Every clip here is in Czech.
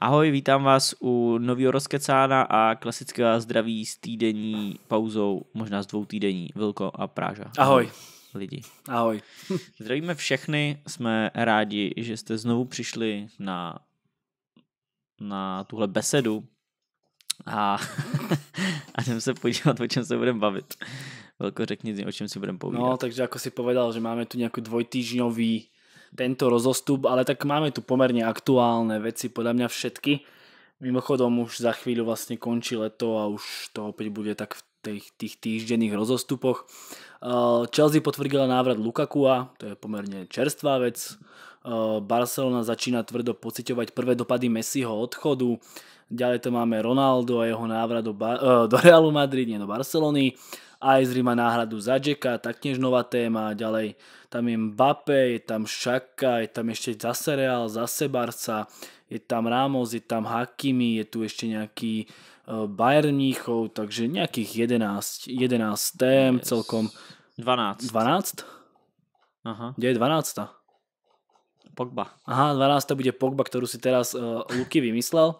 Ahoj, vítám vás u novýho rozkecána a klasického zdraví s týdenní pauzou, možná s dvou týdenní, Vilko a Práža. Ahoj. Lidi. Ahoj. Zdravíme všechny, jsme rádi, že jste znovu přišli na, na tuhle besedu a, a jdeme se podívat, o čem se budeme bavit. Velko, řekni, o čem si budeme povídat. No, takže jako si povedal, že máme tu nějaký dvojtýžňový tento rozostup, ale tak máme tu pomerne aktuálne veci, podľa mňa všetky. Mimochodom už za chvíľu vlastne končí leto a už to opäť bude tak v tých, tých týždenných rozostupoch. Eh, Chelsea potvrdila návrat Lukakua, to je pomerne čerstvá vec. Eh, Barcelona začína tvrdo pociťovať prvé dopady Messiho odchodu. Ďalej to máme Ronaldo a jeho návrat do, ba- eh, do Realu Madrid, nie do Barcelony. Aj zrima náhradu za Jacka, taktiež nová téma, ďalej tam je Mbappé, je tam Šaka, je tam ešte zase Real, zase Barca, je tam Ramos, je tam Hakimi, je tu ešte nejaký e, Bayern Mníchov, takže nejakých 11, 11 tém yes. celkom. 12. 12? Aha. Kde je 12? Pogba. Aha, 12 bude Pogba, ktorú si teraz uh, Luky vymyslel.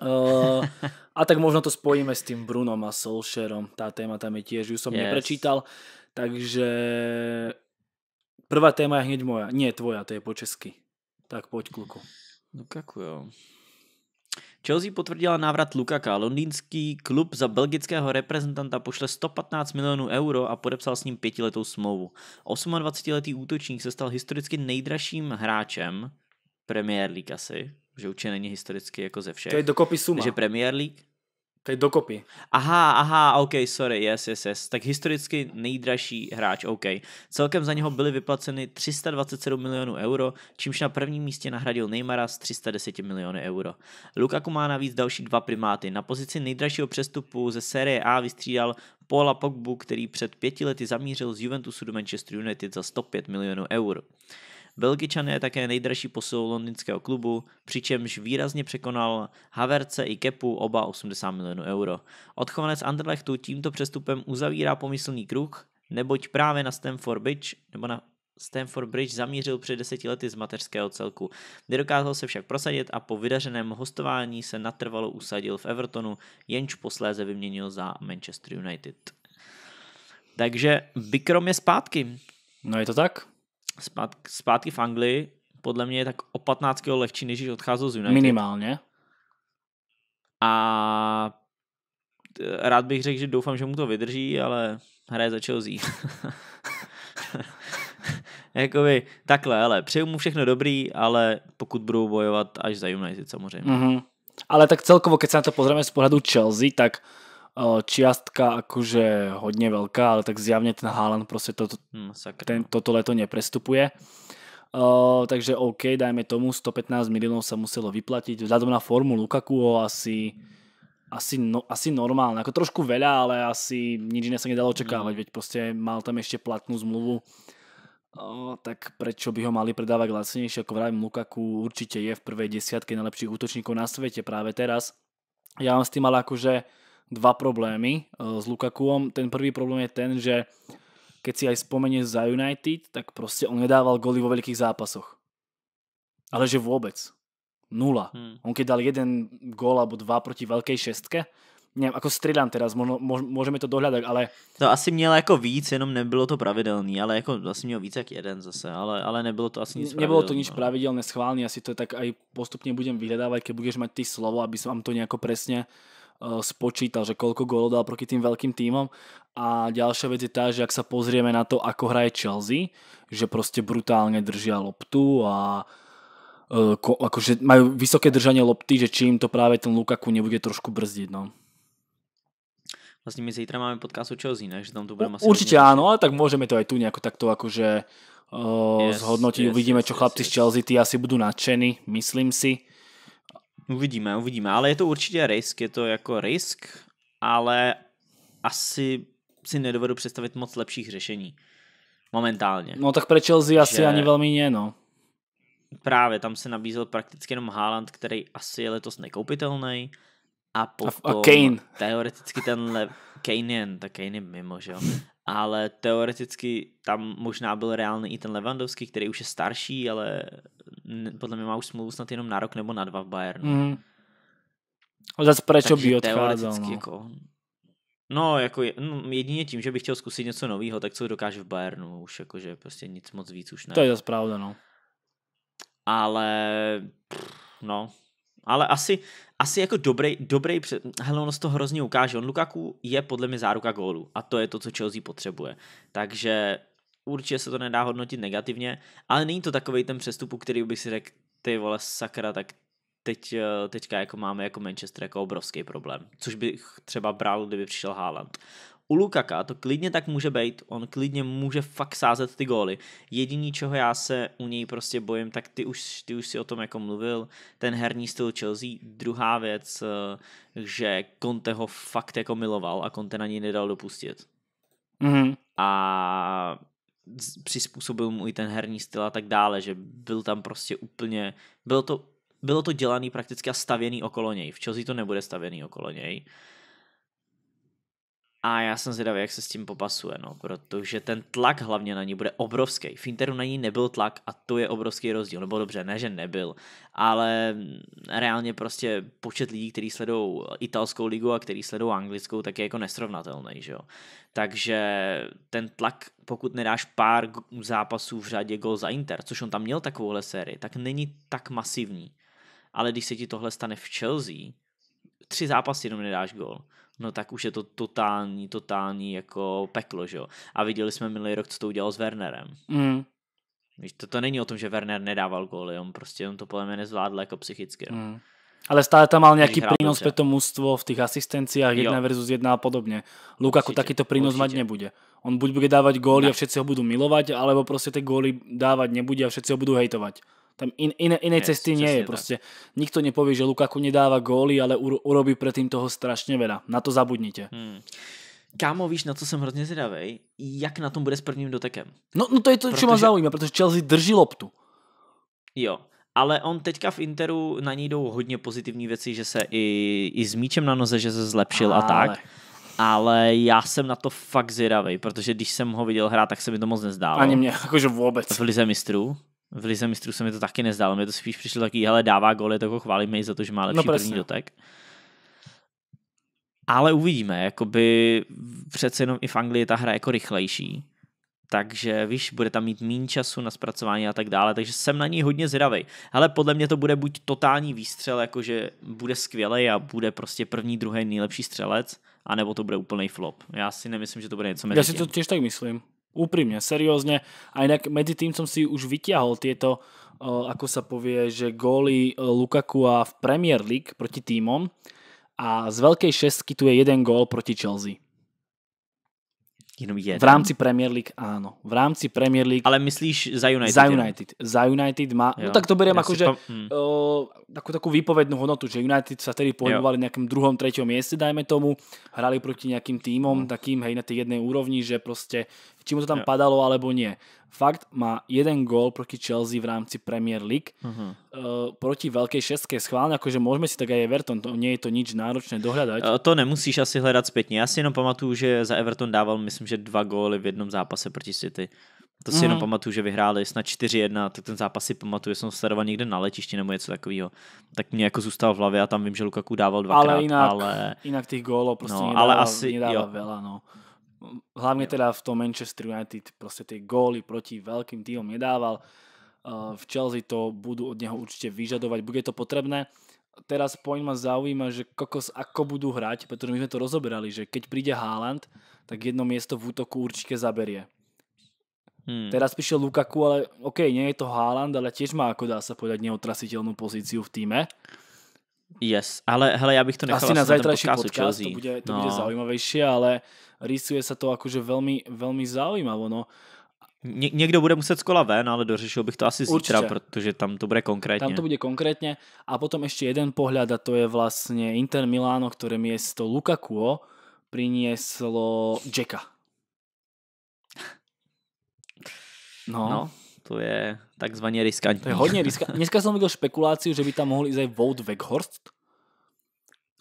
Eh, a tak možno to spojíme s tým Brunom a Solšerom. Tá téma tam je tiež, ju som yes. neprečítal. Takže prvá téma je hneď moja. Nie tvoja, to je po česky. Tak pojď, kluku. No kaku jo. Chelsea potvrdila návrat Lukaka. Londýnský klub za belgického reprezentanta pošle 115 milionů euro a podepsal s ním pětiletou smlouvu. 28-letý útočník se stal historicky nejdražším hráčem Premier League asi že určitě není historicky jako ze všech. To je dokopy suma. Že Premier League? To je dokopy. Aha, aha, OK, sorry, yes, yes, yes. Tak historicky nejdražší hráč, OK. Celkem za něho byly vyplaceny 327 milionů euro, čímž na prvním místě nahradil Neymara s 310 miliony euro. Lukaku má navíc další dva primáty. Na pozici nejdražšího přestupu ze série A vystřídal Paula Pogbu, který před pěti lety zamířil z Juventusu do Manchester United za 105 milionů euro. Belgičan je také nejdražší posil londýnského klubu, přičemž výrazně překonal Haverce i Kepu oba 80 milionů euro. Odchovanec Anderlechtu tímto přestupem uzavírá pomyslný kruh, neboť právě na Stamford Bridge, nebo na Stanford Bridge zamířil před deseti lety z mateřského celku. Nedokázal se však prosadit a po vydařeném hostování se natrvalo usadil v Evertonu, jenž posléze vyměnil za Manchester United. Takže Bikrom je zpátky. No je to tak zpátky, zpátky v Anglii, podle mě je tak o 15 kg lehčí, než když odcházel z United. Minimálně. A eh, rád bych řekl, že doufám, že mu to vydrží, ale hraje za Chelsea. Jakoby takhle, ale přeju mu všechno dobrý, ale pokud budou bojovat až za United samozřejmě. Mm-hmm. Ale tak celkovo, keď se na to pozrieme z pohledu Chelsea, tak uh, čiastka akože hodně velká, ale tak zjavne ten Haaland prostě to, hmm, ten, toto leto neprestupuje. Uh, takže OK, dajme tomu, 115 miliónov sa muselo vyplatiť. Vzhľadom na formu ho asi, asi, no, asi normálne. Ako trošku veľa, ale asi nič iné sa nedalo mhm. očakávať. No. Veď proste mal tam ešte platnú zmluvu. Uh, tak prečo by ho mali predávať lacnejšie? Ako vravím, Lukaku určite je v prvej desiatke najlepších útočníkov na svete práve teraz. Ja mám s tým ale akože dva problémy eh, s Lukakuom. Ten prvý problém je ten, že keď si aj spomenie za United, tak proste on nedával goly vo veľkých zápasoch. Ale že vôbec. Nula. Hmm. On keď dal jeden gól alebo dva proti veľkej šestke, nevím, jako střídám teraz, možno, můžeme to dohledat, ale... To asi mělo jako víc, jenom nebylo to pravidelný, ale jako asi mělo víc jak jeden zase, ale, ale nebylo to asi nic Nebylo to nič no. pravidelné, schválně, asi to tak aj postupně budem vyhledávat, keď budeš mať ty slovo, aby som vám to nějak přesně Eh, spočítal, že koľko gólov dal proti tým veľkým týmom a ďalšia vec je tá, že ak sa pozrieme na to, ako hraje Chelsea, že proste brutálne držia loptu a eh, akože majú vysoké držanie lopty, že čím to práve ten Lukaku nebude trošku brzdiť, no. Vlastně my zítra máme podcast o Chelsea, ne? Že tam to budeme asi Určitě rozdíle. áno, ale tak můžeme to aj tu nejako takto jakože uh, eh, yes, zhodnotiť. Yes, Uvidíme, yes, čo yes, chlapci yes. z Chelsea, tí asi budou nadšení, myslím si. Uvidíme, uvidíme, ale je to určitě risk, je to jako risk, ale asi si nedovedu představit moc lepších řešení. Momentálně. No tak pro Chelsea že... asi ani velmi ne, no. Právě, tam se nabízel prakticky jenom Haaland, který asi je letos nekoupitelný. A potom... A, Kane. Teoreticky tenhle... Kane jen, tak Kane je mimo, že jo ale teoreticky tam možná byl reálný i ten Levandovský, který už je starší, ale podle mě má už smlouvu snad jenom na rok nebo na dva v Bayernu. Mm. Zase proč by odcházel. No. Jako, no, jako no, jedině tím, že bych chtěl zkusit něco nového, tak co dokáže v Bayernu, už jakože prostě nic moc víc už ne. To je zase pravda, no. Ale, pff, no, ale asi, asi jako dobrý, dobrý před... Hele, ono to hrozně ukáže. On Lukaku je podle mě záruka gólu a to je to, co Chelsea potřebuje. Takže určitě se to nedá hodnotit negativně, ale není to takový ten přestupu, který bych si řekl, ty vole sakra, tak teď, eh, teďka jako máme jako Manchester jako obrovský problém, což bych třeba bral, kdyby přišel Haaland. U Lukaka to klidně tak může být, on klidně může fakt sázet ty góly. Jediný, čeho já se u něj prostě bojím, tak ty už, ty už si o tom jako mluvil, ten herní styl Chelsea. Druhá věc, eh, že Conte ho fakt jako miloval a Conte na něj nedal dopustit. Mm-hmm. A přizpůsobil mu i ten herní styl a tak dále, že byl tam prostě úplně, bylo to, bylo to dělaný prakticky a stavěný okolo něj. V Chelsea to nebude stavěný okolo něj. Uh, a já jsem zvědavý, jak se s tím popasuje, no, protože ten tlak hlavně na ní bude obrovský. V Interu na ní nebyl tlak a to je obrovský rozdíl. Nebo dobře, ne, že nebyl, ale reálně prostě počet lidí, kteří sledují italskou ligu a kteří sledují anglickou, tak je jako nesrovnatelný, že jo. Takže ten tlak, pokud nedáš pár zápasů v řadě gol za Inter, což on tam měl takovouhle sérii, tak není tak masivní. Ale když se ti tohle stane v Chelsea, tři zápasy jenom nedáš gol, no tak už je to totální, totální jako peklo, že jo. A viděli jsme minulý rok, co to udělal s Wernerem. Mm. Víš, to, to není o tom, že Werner nedával góly, on prostě on to podle mě nezvládl jako psychicky. No. Mm. Ale stále tam mal nějaký prínos pro to mužstvo v těch asistenciách jedna versus jedna a podobně. Lukaku taky to prínos určite. mať nebude. On buď bude dávat góly ne. a všetci ho budou milovat, alebo prostě ty góly dávat nebude a všetci ho budou hejtovat. Tam in, in, iné yes, cesty nie je. Proste tak. nikto nepovie, že Lukaku nedáva góly, ale uro, urobí tým toho strašne veľa. Na to zabudnite. Hmm. Kámo, víš, na co jsem hrozně zvědavý, jak na tom bude s prvním dotekem. No, no to je to, co čo mě zaujíma, protože Chelsea drží loptu. Jo, ale on teďka v Interu, na něj jdou hodně pozitivní věci, že se i, i s míčem na noze, že se zlepšil ale. a tak. Ale já jsem na to fakt zvědavý, protože když jsem ho viděl hrát, tak se mi to moc nezdálo. Ani mě, jakože vůbec. V Lize mistrů. V Lize mistrů se mi to taky nezdálo, mě to spíš přišlo taky, hele, dává goly, tak ho chválíme i za to, že má lepší no, první dotek. Ale uvidíme, jakoby přece jenom i v Anglii ta hra jako rychlejší. Takže víš, bude tam mít méně času na zpracování a tak dále, takže jsem na ní hodně zvědavý. Ale podle mě to bude buď totální výstřel, jakože bude skvělý a bude prostě první, druhý nejlepší střelec, anebo to bude úplný flop. Já si nemyslím, že to bude něco mezi Já si to těž tak myslím. Úprimne, seriózne. A inak medzi tým som si už vytiahol tieto, e, ako sa povie, že góly e, Lukaku a v Premier League proti týmom. A z veľkej šestky tu je jeden gól proti Chelsea. V rámci Premier League, áno. V rámci Premier League. Ale myslíš za United? Za United. Jen? Za United má, no jo. no tak to beriem ako, že, pa... E, hmm. uh, takú, takú výpovednú hodnotu, že United sa tedy pohybovali v nejakom druhom, treťom mieste, dajme tomu. Hrali proti nejakým týmom, mm. Hm. takým, hej, na tej jednej úrovni, že proste či mu to tam yeah. padalo alebo nie. Fakt má jeden gól proti Chelsea v rámci Premier League uh-huh. uh, proti velké šestke schválně, jakože můžeme si tak aj Everton, to, nie je to nič náročné dohľadať. Uh, to nemusíš asi hledat spätne. Ja si jenom pamatuju, že za Everton dával, myslím, že dva góly v jednom zápase proti City. To si mm-hmm. jenom mhm. pamatuju, že vyhráli snad 4-1, tak ten zápas si pamatuju, jsem sledoval někde na letišti nebo něco takového. Tak mě jako zůstal v hlavě a tam vím, že Lukaku dával dvakrát, ale... Jinak, ale... jinak těch gólů prostě no, nedával, ale asi, nedával jo. vela, no. Hlavne teda v tom Manchester United proste tie góly proti veľkým týmom nedával. Eh, v Chelsea to budú od neho určite vyžadovať, bude to potrebné. Teraz point ma zaujíma, že kokos ako budú hrať, pretože my sme to rozoberali, že keď príde Haaland, tak jedno miesto v útoku určite zaberie. Hmm. Teraz prišiel Lukaku, ale OK, nie je to Haaland, ale tiež má, ako dá sa povedať, neotrasiteľnú pozíciu v týme. Yes, ale hele, já bych to nechal asi na zajtrajší podcast, podcast to, bude, to no. bude zaujímavější, ale rysuje sa to akože veľmi, veľmi zaujímavo. No. Ně- někdo bude muset z kola ven, ale dořešil bych to asi Určitě. zítra, protože tam to bude konkrétně. Tam to bude konkrétně. A potom ještě jeden pohled, a to je vlastně Inter Milano, které město Lukaku prinieslo Jacka. No. no to je takzvaně riskantní. To je hodně riskantní. Dneska jsem viděl špekuláciu, že by tam mohl jít aj Vout Weghorst,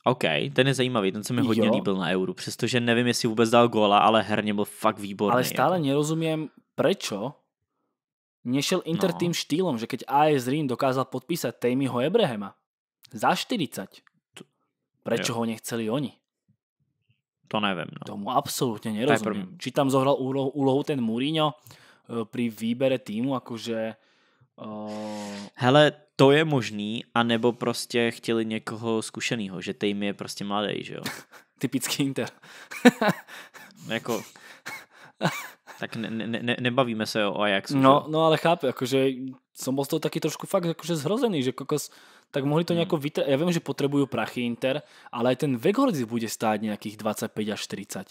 OK, ten je zajímavý, ten se mi hodně jo. líbil na euru, přestože nevím, jestli vůbec dal góla, ale herně byl fakt výborný. Ale jako. stále jako. nerozumím, proč nešiel Inter no. tým štýlom, že keď AS Rín dokázal podpísať Tamiho Ebrehema za 40, proč ho nechceli oni? To nevím. No. Tomu absolutně nerozumím. Či tam zohral úlohu, úlohu ten Mourinho eh, pri výbere týmu, akože Uh... Hele, to je možný, anebo prostě chtěli někoho zkušeného, že Tejm je prostě mladý, že jo? Typický Inter. jako, tak ne, ne, ne, nebavíme se o Ajaxu. No, že? no ale chápu, jakože jsem byl z toho taky trošku fakt jakože zhrozený, že kokos, tak mohli to hmm. nějak vytrať. Já vím, že potřebuju prachy Inter, ale i ten Veghordy bude stát nějakých 25 až 40.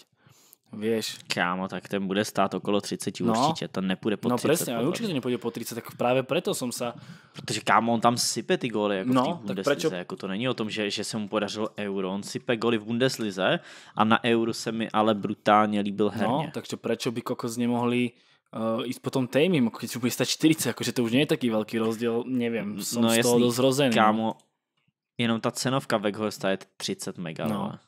Vieš. Kámo, tak ten bude stát okolo 30 no. určitě, to nepůjde po no, 30. No přesně, ale určitě to nepôjde po 30, tak právě proto jsem se. Protože kámo, on tam sype ty góly jako no, v tak prečo... jako to není o tom, že, že se mu podařilo euro, on sype góly v Bundeslize a na euro se mi ale brutálně líbil herně. No, takže proč by kokos nemohli uh, eh, tom potom jako když bude stát 40, jakože to už není taký velký rozdíl. Nevím, som no, z toho dosť rozený. No. Kámo, jenom ta cenovka Weghorsta je 30 mega. No. Ale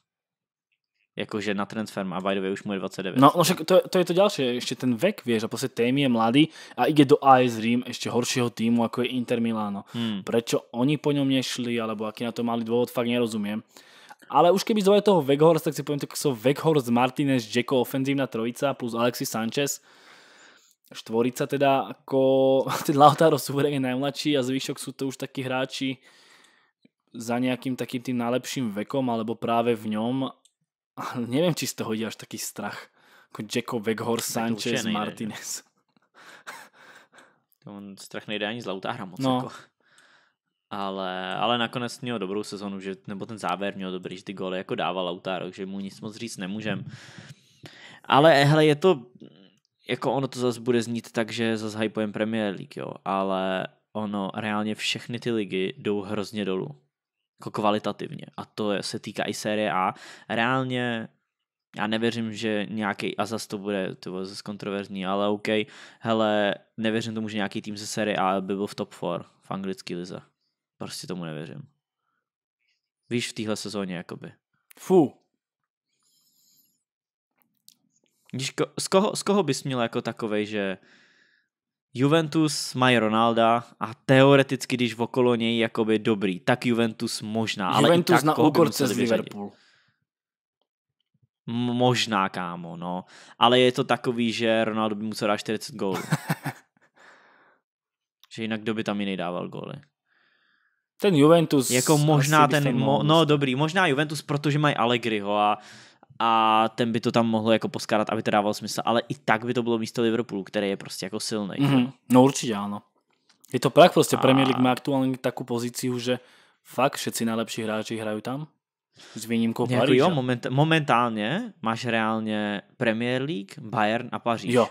jakože na transferm a by the way už mu je 29. No, no však to, to je to ďalšie, ešte ten vek, vieš, a proste tém je mladý a ide do AS Rím ešte horšieho týmu, ako je Inter Milano. Hmm. Prečo oni po ňom nešli, alebo aký na to mali dôvod, fakt nerozumiem. Ale už keby zvolil toho Weghorst, tak si poviem, tak sú Weghorst, Martinez, Jacko, ofenzívna trojica plus Alexis Sanchez. Štvorica teda ako ten Lautaro suverén je najmladší a zvyšok sú to už takí hráči za nejakým takým tým najlepším vekom alebo práve v ňom ale neviem, či z toho ide až taký strach. Ako Jacko Weghor, Sanchez, nejde, Martinez. Ne. on strach nejde ani z Lautára moc. No. Jako. Ale, ale nakonec měl dobrou sezonu, že, nebo ten závěr měl dobrý, že ty góly jako dával Lautaro, že mu nic moc říct nemůžem. Ale hele, je to, jako ono to zase bude znít tak, že zase hypujem Premier League, jo, ale ono reálně všechny ty ligy jdou hrozně dolů jako kvalitativně. A to se týká i série A. Reálně já nevěřím, že nějaký a zase to bude to zase kontroverzní, ale OK, hele, nevěřím tomu, že nějaký tým ze série A by byl v top 4 v anglické lize. Prostě tomu nevěřím. Víš, v téhle sezóně, jakoby. Fu. Když z, koho, z koho bys měl jako takovej, že Juventus mají Ronalda a teoreticky, když okolo něj jakoby dobrý, tak Juventus možná. Juventus ale Juventus tak, na úkorce z Liverpool. Možná, kámo, no. Ale je to takový, že Ronaldo by musel dát 40 gólů. že jinak kdo by tam jiný dával góly. Ten Juventus. Jako možná ten, mo, no dobrý, možná Juventus, protože mají Allegriho a a ten by to tam mohl jako poskádat, aby to dávalo smysl, ale i tak by to bylo místo Liverpoolu, který je prostě jako silný. Mm-hmm. No určitě ano. Je to prak prostě, a... Premier League má aktuálně takovou pozici, že fakt všetci nejlepší hráči hrají tam. S výnimkou Paríža. Jo, moment, momentálně máš reálně Premier League, Bayern a Paříž. Jo.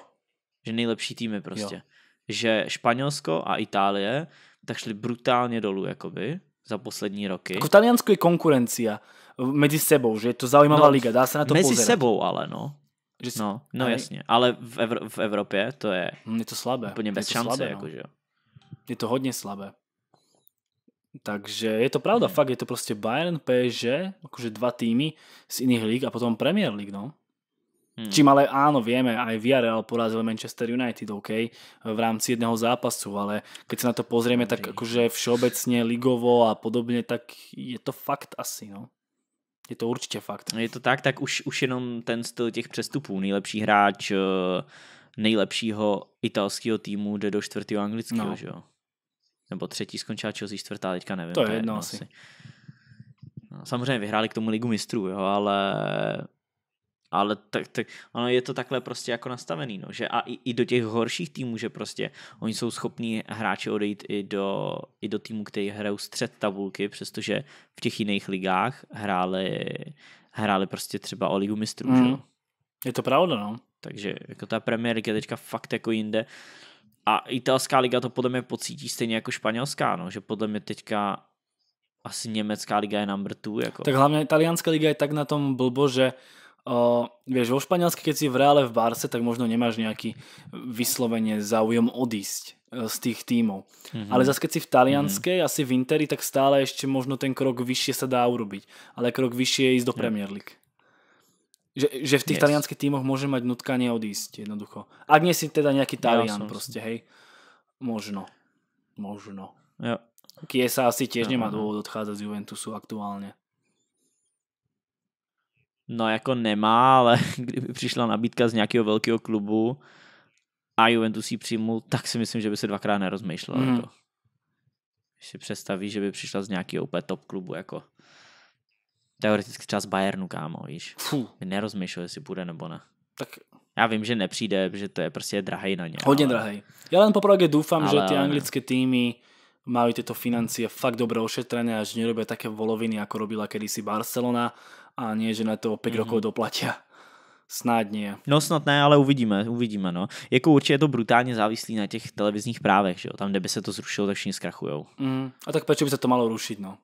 Že nejlepší týmy prostě. Jo. Že Španělsko a Itálie tak šli brutálně dolů, jakoby, za poslední roky. Jako v Taliansku je konkurencia medzi sebou, že je to zaujímavá no, liga, dá se na to mezi pozerať. sebou ale, no. Že si... No, no aj... ale v, Evr- v Evropě to je... Hm, je to slabé. bez je to šance, slabé, no. jakože. Je to hodně slabé. Takže je to pravda, hmm. fakt je to prostě Bayern, PSG, akože dva týmy z iných lig a potom Premier League, no. Hmm. Čím ale áno, vieme, aj Villarreal porazil Manchester United, OK, v rámci jedného zápasu, ale keď sa na to pozrieme, tak akože všeobecne ligovo a podobne, tak je to fakt asi, no. Je to určitě fakt. No, je to tak, tak už, už jenom ten styl těch přestupů. Nejlepší hráč eh, nejlepšího italského týmu jde do čtvrtého anglického, no. že jo? Nebo třetí skončila Chelsea, čtvrtá, teďka nevím. To je jedno asi. asi. No, samozřejmě vyhráli k tomu ligu mistrů, jo, ale ale tak, tak, ono je to takhle prostě jako nastavený, no, že a i, i do těch horších týmů, že prostě oni jsou schopní hráči odejít i do, i do týmu, který hrajou střed tabulky, přestože v těch jiných ligách hráli, hráli prostě třeba o ligu mistrů, mm. že? Je to pravda, no. Takže jako ta Premier League je teďka fakt jako jinde. A italská liga to podle mě pocítí stejně jako španělská, no, že podle mě teďka asi německá liga je number two. Jako. Tak hlavně italianská liga je tak na tom blbo, že Uh, vieš, vo Španielsku, keď si v Reále v Barse, tak možno nemáš nejaký vyslovene záujem odísť e, z tých tímov. Mm-hmm. Ale zase keď si v Talianskej, mm-hmm. asi v Interi, tak stále ešte možno ten krok vyššie sa dá urobiť. Ale krok vyššie je ísť do Premier League. Že, že v tých yes. talianských tímoch môže mať nutkanie odísť jednoducho. Ak nie si teda nejaký Talian ja, proste, hej. Možno. Možno. Ja. Kiesa asi tiež ja, nemá dôvod odchádzať z Juventusu aktuálne. No jako nemá, ale kdyby přišla nabídka z nějakého velkého klubu a Juventus ji přijmul, tak si myslím, že by se dvakrát nerozmýšlel. Mm. Jako. Když si představí, že by přišla z nějakého úplně top klubu, jako teoreticky třeba z Bayernu, kámo, víš. Fuh. By nerozmýšlel, jestli půjde nebo ne. Tak já vím, že nepřijde, že to je prostě drahej na ně. Hodně ale... drahej. Já jen popravde doufám, ale... že ty anglické týmy mají tyto financie fakt dobře ošetrené a že nerobí také voloviny, jako robila kedysi Barcelona a nie, že na to 5 mm-hmm. rokov doplatia. Snad nie. No snad ne, ale uvidíme, uvidíme, no. Jako určitě je to brutálně závislý na těch televizních právech, že jo. Tam, kde by se to zrušilo, tak všichni zkrachujou. Mm. A tak proč by se to malo rušit, no.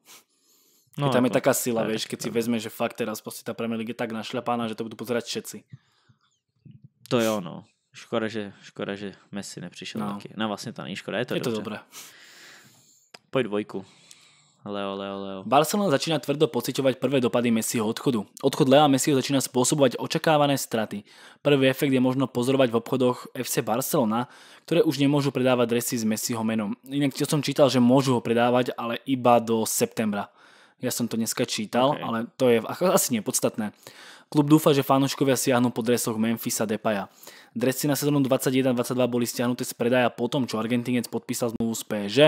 No, tam je jako- taká sila, tak, vieš, keď si vezme, že fakt teraz prostě ta Premier League je tak našlepána, že to budou pozerať všetci. To jo, no. Škoda, že, škoda, že Messi nepřišel no. taky. No vlastně to není škoda, je to, je dobře. to dobré. Pojď dvojku. Leo, Leo, Leo. Barcelona začína tvrdo pociťovať prvé dopady Messiho odchodu. Odchod Lea Messiho začína spôsobovať očakávané straty. Prvý efekt je možno pozorovať v obchodoch FC Barcelona, ktoré už nemôžu predávať dresy s Messiho menom. Inak som čítal, že môžu ho predávať, ale iba do septembra. Ja som to dneska čítal, okay. ale to je asi nepodstatné. Klub dúfa, že fanúškovia siahnu po dresoch Memphisa Depaja. Dresy na sezónu 21-22 boli stiahnuté z predaja potom, čo Argentinec podpísal zmluvu z PSG.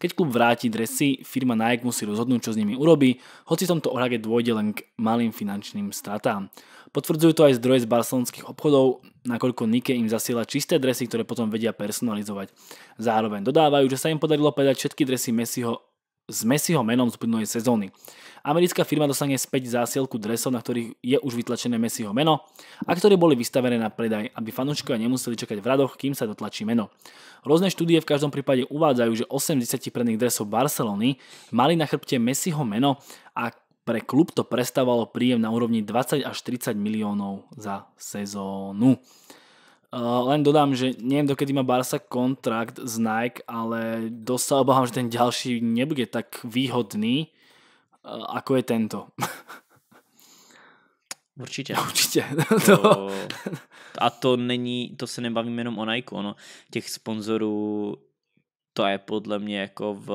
Keď klub vráti dresy, firma Nike musí rozhodnúť, čo s nimi urobí, hoci v tomto ohľade dôjde len k malým finančným stratám. Potvrdzujú to aj zdroje z barcelonských obchodov, nakoľko Nike im zasiela čisté dresy, ktoré potom vedia personalizovať. Zároveň dodávajú, že sa im podarilo predať všetky dresy Messiho z Messiho menom z uplynulej sezóny. Americká firma dostane späť zásielku dresov, na ktorých je už vytlačené Messiho meno a ktoré boli vystavené na predaj, aby fanúšikovia nemuseli čakať v radoch, kým sa dotlačí meno. Rôzne štúdie v každom prípade uvádzajú, že 80 predných dresov Barcelony mali na chrbte Messiho meno a pre klub to prestávalo príjem na úrovni 20 až 30 miliónov za sezónu. Eh, len dodám, že neviem, dokedy má Barca kontrakt s Nike, ale dosť sa obávam, že ten ďalší nebude tak výhodný, eh, ako je tento. Určitě. Určitě. To... A to není, to se nebavíme jenom o Nike, ono, těch sponzorů to je podle mě jako, v,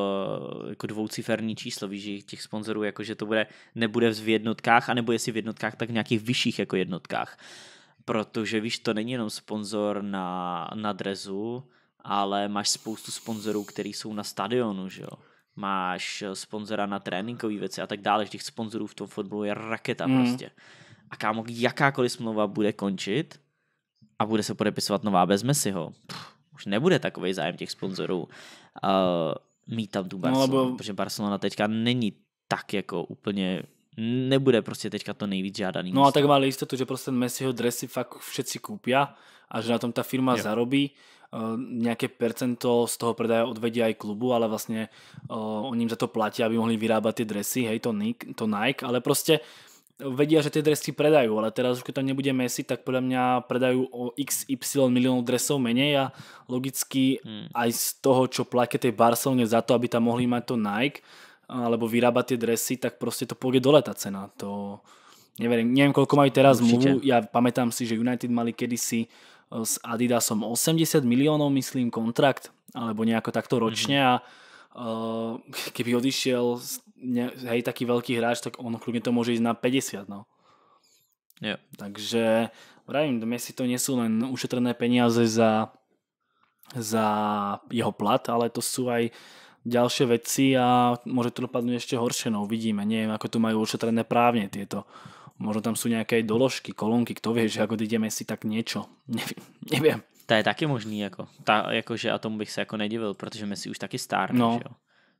jako dvouciferný číslo, víš, že těch sponzorů, jako že to bude, nebude v jednotkách, anebo jestli v jednotkách, tak v nějakých vyšších jako jednotkách. Uh, protože víš, to není jenom sponzor na, na drezu, ale máš spoustu sponzorů, který jsou na stadionu, že jo? Máš eh, sponzora na tréninkové věci a tak dále, že těch sponzorů v tom fotbalu je raketa mm. prostě. A kámo, jakákoliv smlouva bude končit a bude se podepisovat nová bez Messiho. Pff, už nebude takový zájem těch sponzorů uh, mít tam tu Barcelonu, no, lebo... protože Barcelona teďka není tak jako úplně nebude prostě teďka to nejvíc žádaný. No a tak máli jistotu, že prostě Messiho dresy fakt všetci koupí a že na tom ta firma jo. zarobí. Uh, nějaké percento z toho predaje odvedí aj klubu, ale vlastně uh, oni jim za to platí, aby mohli vyrábat ty dresy, hej, to Nike, to Nike ale prostě vedia, že ty dresy predajú, ale teraz už keď tam nebude Messi, tak podľa mňa predajú o XY miliónov dresov menej a logicky hmm. aj z toho, čo platí tej Barcelone za to, aby tam mohli mať to Nike, alebo vyrábať tie dresy, tak proste to pôjde dole tá cena. To, neviem, neviem koľko majú teraz zmluvu. Ja pamätám si, že United mali kedysi e, s Adidasom 80 miliónov, myslím, kontrakt, alebo nejako takto ročne mm-hmm. a uh, keby odišiel ne, hej, taký veľký hráč, tak on kľudne to môže ísť na 50, no. Yeah. Takže vravím, dnes si to nie sú len ušetrené peniaze za, za jeho plat, ale to sú aj uh, ďalšie veci a môže to dopadnúť ešte horšie, no uvidíme. Neviem, ako to majú ošetrené právne tieto. Možno tam sú nejaké doložky, kolónky, kto vie, že ako ideme si tak niečo. Nevím, neviem. To je taky možný, jako. Ta, jako, že a tomu bych se jako nedivil, protože my si už taky stárne, no. že jo?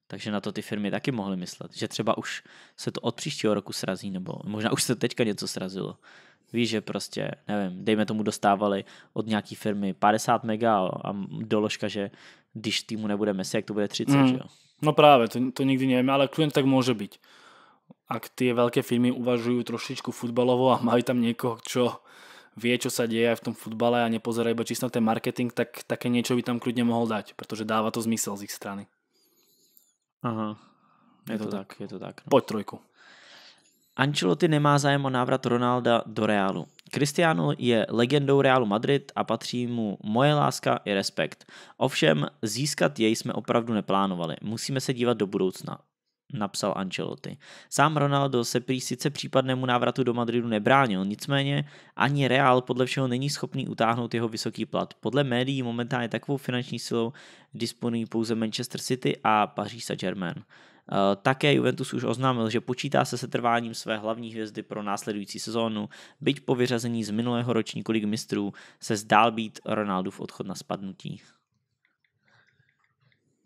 Takže na to ty firmy taky mohly myslet, že třeba už se to od příštího roku srazí, nebo možná už se teďka něco srazilo. Víš, že prostě, nevím, dejme tomu dostávali od nějaký firmy 50 mega a doložka, že když týmu nebude Messi, jak to bude 30, mm. že jo? No právě, to, to nikdy nevíme, ale klidně tak může být. Ak ty velké firmy uvažují trošičku futbalovo a mají tam někoho, čo vie, čo sa deje aj v tom futbale a nepozerá iba čisto ten marketing, tak také niečo by tam kľudne mohol dať, protože dává to zmysel z ich strany. Aha, je, je to, to tak, tak, je to tak. No. Pojď trojku. Ancelotti nemá zájem o návrat Ronalda do Realu. Cristiano je legendou Realu Madrid a patří mu moje láska i respekt. Ovšem, získat jej jsme opravdu neplánovali. Musíme se dívat do budoucna napsal Ancelotti. Sám Ronaldo se prý sice případnému návratu do Madridu nebránil, nicméně ani Real podle všeho není schopný utáhnout jeho vysoký plat. Podle médií momentálně takovou finanční silou disponují pouze Manchester City a Paris Saint-Germain. Eh, také Juventus už oznámil, že počítá se setrváním své hlavní hvězdy pro následující sezónu, byť po vyřazení z minulého ročníku Ligy mistrů se zdál být Ronaldův odchod na spadnutí.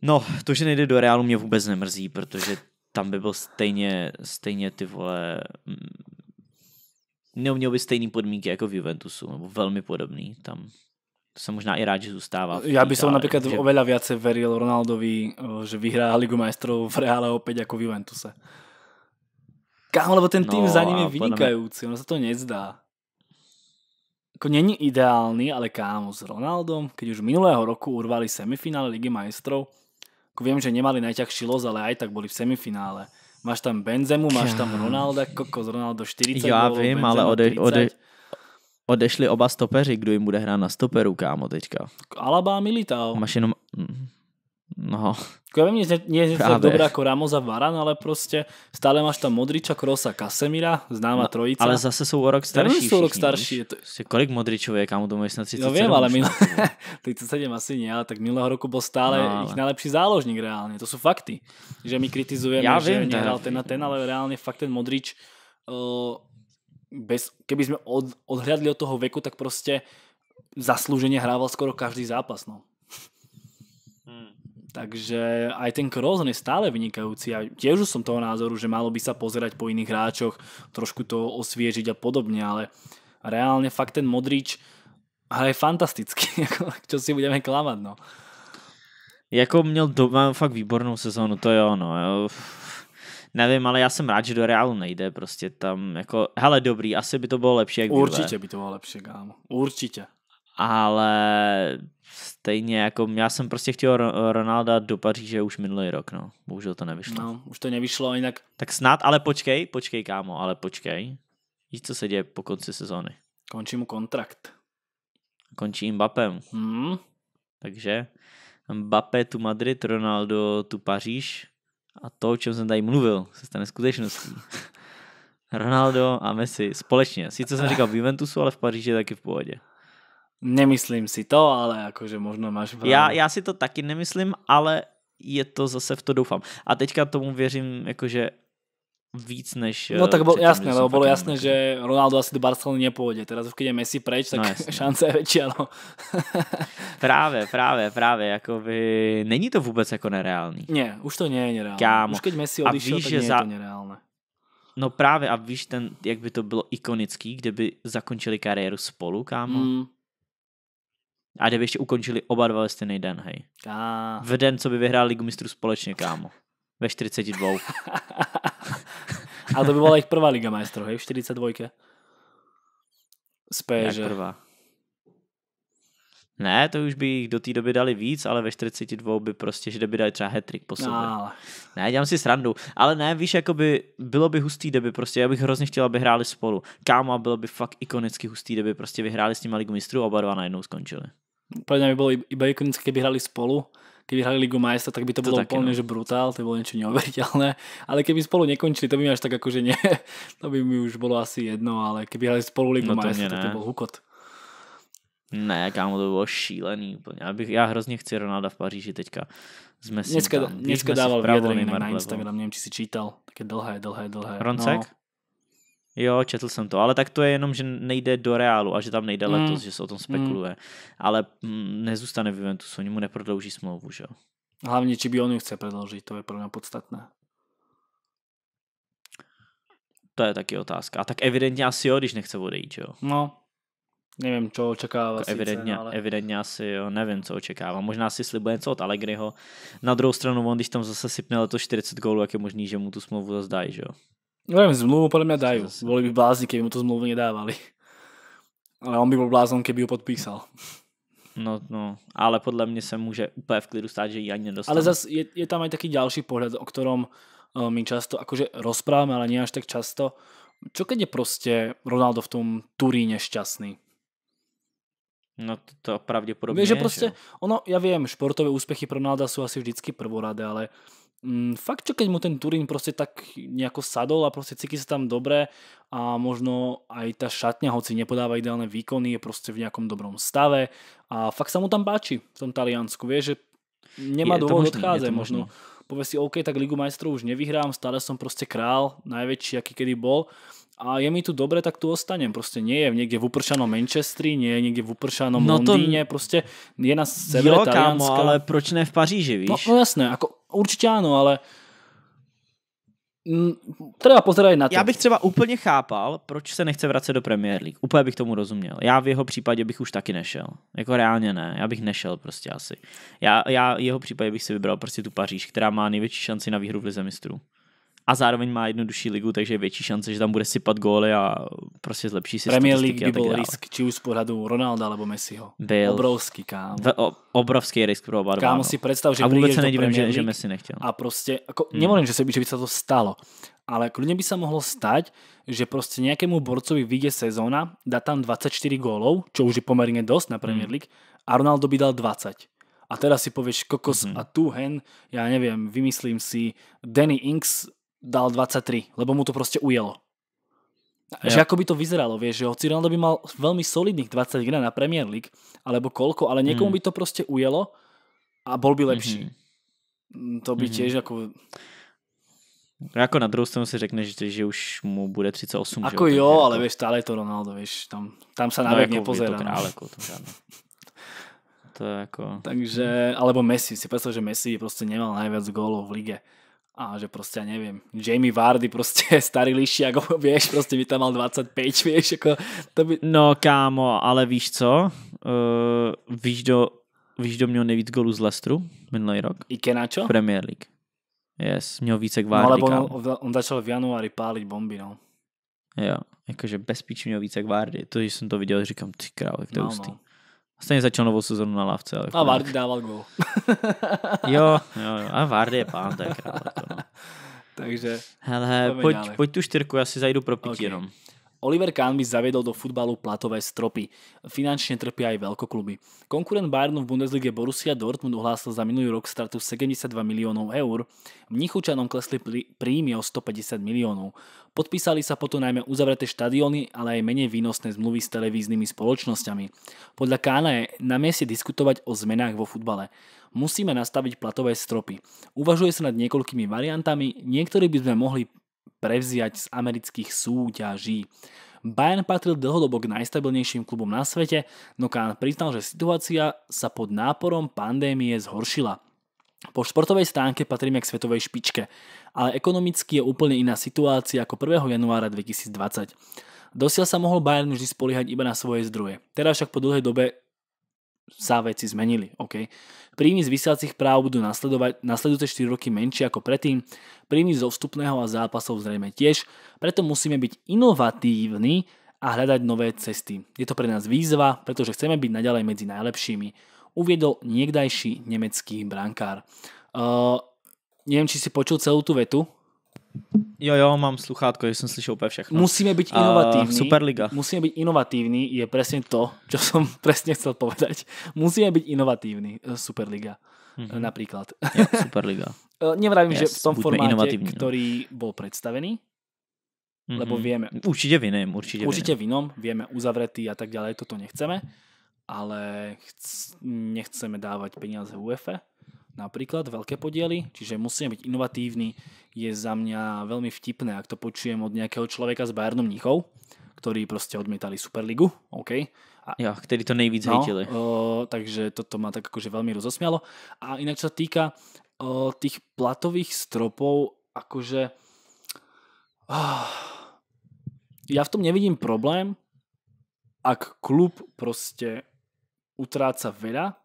No, to, že nejde do Realu, mě vůbec nemrzí, protože tam by byl stejně, stejně ty vole... Neuměl mm, by stejný podmínky jako v Juventusu, nebo velmi podobný tam som možná i rád, že zůstává. Já bych som například že... oveľa viacej veril Ronaldovi, eh, že vyhrá Ligu majstrov v Reále opäť ako v Juventuse. Kámo, lebo ten tým no, za ním je vynikající, ono se to nezdá. Jako není ideální, ale kámo s Ronaldom, keď už minulého roku urvali semifinále Ligy majstrov, jako vím, že nemali najťažší los, ale aj tak boli v semifinále. Máš tam Benzemu, máš tam Ronalda, z Ronaldo 40 Já vím, ale ode, ode, odešli oba stopeři, kdo jim bude hrát na stoperu, kámo, teďka. Alaba a Militao. Máš jenom... Mm, no. Jako já vím, že je tak dobrá jako Ramos a Varan, ale prostě stále máš tam Modriča, Krosa, Kasemira, známá no, trojice. Ale zase jsou o rok starší. Všichni, jsou rok starší. Je to... Kolik Modričov je, kámo, to mají snad 37? No vím, ale minul... 37 asi ne, ale tak minulého roku byl stále no, ale... ich nejlepší záložník reálně. To jsou fakty. Že my kritizujeme, já vím, že nehrál ten a ten, ale reálně fakt ten Modrič uh, bez, keby sme od, odhľadli od toho veku, tak proste zaslúženie hrával skoro každý zápas. No. Hmm. Takže aj ten Crozon je stále vynikajúci a tiež už som toho názoru, že malo by sa pozerať po iných hráčoch, trošku to osviežiť a podobne, ale reálne fakt ten Modrič hraje fantasticky, čo si budeme klamať. no. Jako měl doma fakt výbornou sezónu, to je ono. Jo Nevím, ale já jsem rád, že do Realu nejde, prostě tam jako, hele dobrý, asi by to bylo lepší, jak Určitě Juve. by to bylo lepší, kámo, určitě. Ale stejně jako, já jsem prostě chtěl Ronalda do Paříže už minulý rok, no, bohužel to nevyšlo. No, už to nevyšlo, jinak. Tak snad, ale počkej, počkej kámo, ale počkej. Víš, co se děje po konci sezóny? Končí mu kontrakt. Končí Mbappem. Mhm. Hmm. Takže Mbappé tu Madrid, Ronaldo tu Paříž, a to, o čem jsem tady mluvil, se stane skutečností. Ronaldo a Messi společně. Sice jsem říkal v Juventusu, ale v Paříži je taky v pohodě. Nemyslím si to, ale jakože možno máš pravdu. Já, já si to taky nemyslím, ale je to zase v to doufám. A teďka tomu věřím, jakože víc než... No eh, tak bylo jasné, lebo bolo jasné, že Ronaldo asi do Barcelony nepůjde. Teraz když je Messi preč, tak no, šance je větší, ano. právě, právě, právě. Jakoby, není to vůbec jako nereálný. Ne, už to není nereálné. Kámo. Už když Messi odišel, víš, tak nie za... to nereálné. No právě a víš, ten, jak by to bylo ikonický, kdyby zakončili kariéru spolu, kámo. Mm. A kdyby ještě ukončili oba dva ve stejný den, hej. Ká. V den, co by vyhrál Ligu mistrů společně, kámo. Ve 42. Ale to by bola ich prvá Liga majstrov, hej, v 42. Z že... prvá. Ne, to už by jich do té doby dali víc, ale ve 42 by prostě, že by dali třeba hetrik po sobě. No. Ne, dělám si srandu. Ale ne, víš, jakoby bylo by hustý kdyby prostě, já bych hrozně chtěl, aby hráli spolu. Kámo, bylo by fakt ikonicky hustý kdyby prostě vyhráli s nimi ligu mistrů a oba dva najednou skončili. Podle mě by bylo iba ikonické, kdyby hráli spolu keby hrali Ligu majstra, tak by to, to bolo úplne no. že brutál, to by bolo niečo Ale keby spolu nekončili, to by mi až tak že nie, to by mi už bolo asi jedno, ale keby hrali spolu Ligu no to majstra, tak to bol hukot. Ne, kámo, to bylo šílený úplně. Já, bych, já hrozně chci Ronalda v Paříži teďka. Jsme dneska, tam, dneska dával vyjadrení na Instagram, nevím, či si čítal. Také dlhé, dlhé, dlhé. Roncek? No, Jo, četl jsem to, ale tak to je jenom, že nejde do Reálu a že tam nejde mm. letos, že se o tom mm. spekuluje. Mm. Ale m, nezůstane v Juventusu, oni mu neprodlouží smlouvu, že jo. Hlavně, či by on chce prodloužit, to je pro mě podstatné. To je taky otázka. A tak evidentně asi jo, když nechce odejít, jo? No, nevím, co očekává. Jako evidentně, sice, ale... evidentně asi jo, nevím, co očekává. Možná si slibuje něco od Allegriho. Na druhou stranu, on když tam zase sypne letos 40 gólů, jak je možný, že mu tu smlouvu zazdají, že jo? No, Neviem, zmluvu podľa mňa dajú. Boli by blázni, keby mu tú zmluvu nedávali. Ale on by bol blázon, keby ju podpísal. No, no, ale podle mě sa môže úplne v klidu stáť, že ji ani nedostane. Ale zase je, je tam aj taký další pohled, o ktorom eh, my často akože rozprávame, ale nie až tak často. Čo keď je prostě Ronaldo v tom Turíne šťastný? No to, to pravděpodobně. Víš, že prostě, že? ono, já vím, športové úspěchy pro Ronalda jsou asi vždycky prvoradé, ale mm, fakt, čo keď mu ten Turín proste tak nejako sadol a proste cíti sa tam dobre a možno aj tá šatňa, hoci nepodáva ideálne výkony, je proste v nejakom dobrom stave a fakt sa mu tam páči v tom Taliansku, vieš, že nemá dôvod odchádzať možno. možno. Povie si, OK, tak Ligu majstrov už nevyhrám, stále som proste král, najväčší, aký kedy bol a je mi tu dobre, tak tu ostanem. Prostě nie je někde v upršanom Manchestri, nie je někde v upršanom no to... Londýně, prostě je na severe jo, kámo, ale proč ne v Paříži, no, víš? No, no jasné, jako Určitě ano, ale třeba pozeraj na to. Já bych třeba úplně chápal, proč se nechce vracet do Premier League. Úplně bych tomu rozuměl. Já v jeho případě bych už taky nešel. Jako reálně ne. Já bych nešel prostě asi. Já, já jeho případě bych si vybral prostě tu Paříž, která má největší šanci na výhru v Lize mistrů a zároveň má jednodušší ligu, takže je větší šance, že tam bude sypat góly a prostě zlepší si Premier League by byl risk, či už z pohledu Ronalda nebo Messiho. Byl. Obrovský, kámo. V, o, obrovský risk pro oba Kámo no. si představ, že a vůbec se nedivím, že, že Messi nechtěl. A prostě, jako, hmm. nemolím, že, se, že by se to stalo, ale klidně by se mohlo stať, že prostě nějakému borcovi vyjde sezóna, dá tam 24 gólov, čo už je poměrně dost na Premier hmm. League, hmm. a Ronaldo by dal 20. A teda si povieš kokos mm-hmm. a tu hen, ja neviem, vymyslím si Danny Inks dal 23, lebo mu to proste ujelo. Ja. Že ako by to vyzeralo, vieš, že hoci Ronaldo by mal veľmi solidných 20 hra na Premier League, alebo koľko, ale niekomu mm. by to proste ujelo a bol by lepší. Mm-hmm. To by mm-hmm. tiež ako... Jako na druhou stranu si řekneš, že, že už mu bude 38. Ako že? jo, jako... ale vieš, stále je to Ronaldo, vieš, tam, tam sa návek no, jako nepozerá. Jako to král, jako, to to je ako... Takže, hmm. alebo Messi, si predstav, že Messi prostě nemal najviac gólov v lige a že proste, ja neviem, Jamie Vardy proste starý jako vieš, proste by tam mal 25, vieš, ako to by... No kámo, ale víš co? Uh, víš, do, víš, do měl nejvíc golů z Lestru minulý rok? I na Premier League. Yes, měl více k no, Vardy, No lebo on, on začal v januári páliť bomby, no. Jo, jakože bezpečně měl více k Vardy. To, že jsem to viděl, říkám, ty králek, to no, je No. Stejně začal novou sezonu na lávce. Ale a Vardy dával gol. jo, jo, jo, a Vardy je pán, tak. No. Takže... Hele, pojď, pojď tu čtyřku, já si zajdu pro pití okay. jenom. Oliver Kahn by zaviedol do futbalu platové stropy. Finančne trpia aj veľkokluby. Konkurent Bayernu v Bundeslige Borussia Dortmund uhlásil za minulý rok stratu 72 miliónov eur. Mnichučanom klesli príjmy o 150 miliónov. Podpísali sa potom najmä uzavreté štadióny, ale aj menej výnosné zmluvy s televíznymi spoločnosťami. Podľa Kána je na mieste diskutovať o zmenách vo futbale. Musíme nastaviť platové stropy. Uvažuje sa nad niekoľkými variantami, niektorí by sme mohli prevziať z amerických súťaží. Bayern patril dlhodobo k najstabilnejším klubom na svete, no Kahn priznal, že situácia sa pod náporom pandémie zhoršila. Po športovej stránke patríme k svetovej špičke, ale ekonomicky je úplne iná situácia ako 1. januára 2020. Dosiaľ sa mohol Bayern vždy spoliehať iba na svoje zdroje. Teraz však po dlhej dobe sa veci zmenili. Okay? Príjmy z vysiacich práv budú nasledovať nasledujúce 4 roky menšie ako predtým, príjmy zo vstupného a zápasov zrejme tiež, preto musíme byť inovatívni a hľadať nové cesty. Je to pre nás výzva, pretože chceme byť naďalej medzi najlepšími, uviedol niekdajší nemecký brankár. Uh, neviem, či si počul celú tú vetu, Jo, jo, mám sluchátko, že jsem slyšel úplně všechno. Musíme být inovativní. Uh, Superliga. Musíme být inovativní, je přesně to, co jsem přesně chtěl povedať. Musíme být inovativní. Eh, Superliga mm-hmm. Například. Jo, Superliga. Eh, nevravím, yes, že v tom no. který no. byl představený, mm-hmm. lebo mhm. víme. Určitě v jiném, určitě Určitě v jiném, víme, uzavretý a tak dále, toto nechceme, ale chc- nechceme dávat peníze UEFA, napríklad veľké podiely, čiže musíme byť inovatívni, je za mňa veľmi vtipné, ak to počujem od nejakého človeka z Bayernom Mnichov, ktorí proste odmietali Superligu, OK. A, ja, ktorí to nejvíc no, hejtili. O, takže toto ma tak akože veľmi rozosmialo. A inak čo sa týka o, tých platových stropov, akože... Oh, ja v tom nevidím problém, ak klub proste utráca veľa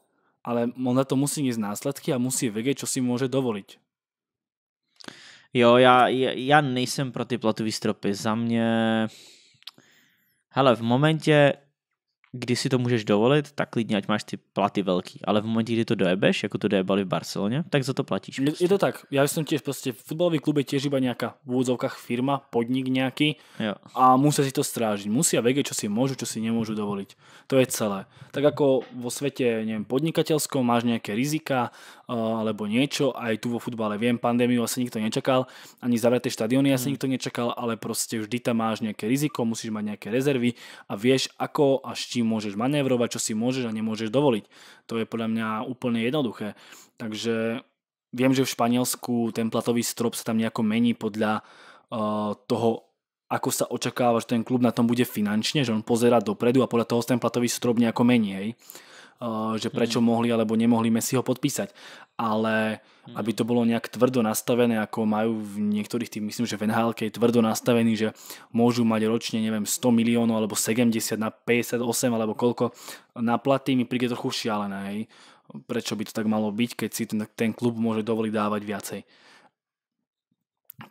ale on na to musí ísť následky a musí vedieť, čo si môže dovoliť. Jo, já, já nejsem pro ty platový stropy. Za mě... Hele, v momentě, kdy si to můžeš dovolit, tak klidně, ať máš ty platy velký. Ale v momentě, kdy to dojebeš, jako to dojebali v Barceloně, tak za to platíš. Prostě. Je to tak. Já jsem těž, prostě, futbalový klub je tiež iba nějaká v úvodzovkách firma, podnik nějaký jo. a musí si to strážit. Musí a vědět, co si můžu, co si nemůžu dovolit. To je celé. Tak jako vo světě, neviem, podnikatelskou máš nějaké rizika, alebo niečo. Aj tu vo futbale viem, pandémiu asi nikto nečakal, ani zavreté štadióny asi mm. nikto nečakal, ale proste vždy tam máš nejaké riziko, musíš mať nejaké rezervy a vieš, ako a s čím môžeš manévrovať, čo si môžeš a nemôžeš dovoliť. To je podľa mňa úplne jednoduché. Takže viem, že v Španielsku ten platový strop sa tam nejako mení podľa uh, toho, ako sa očakáva, že ten klub na tom bude finančne, že on pozera dopredu a podľa toho ten platový strop nejako mení. Hej. Eh, že prečo hmm. mohli alebo nemohli si ho podpísať. Ale mhm. aby to bolo nejak tvrdo nastavené, ako majú v niektorých tých, myslím, že v NHL je tvrdo nastavený, že môžu mať ročne, neviem, 100 miliónov alebo 70 na 58 alebo koľko na platy mi príde trochu šialené, hej. Prečo by to tak malo byť, keď si ten, ten klub môže dovoliť dávať viacej.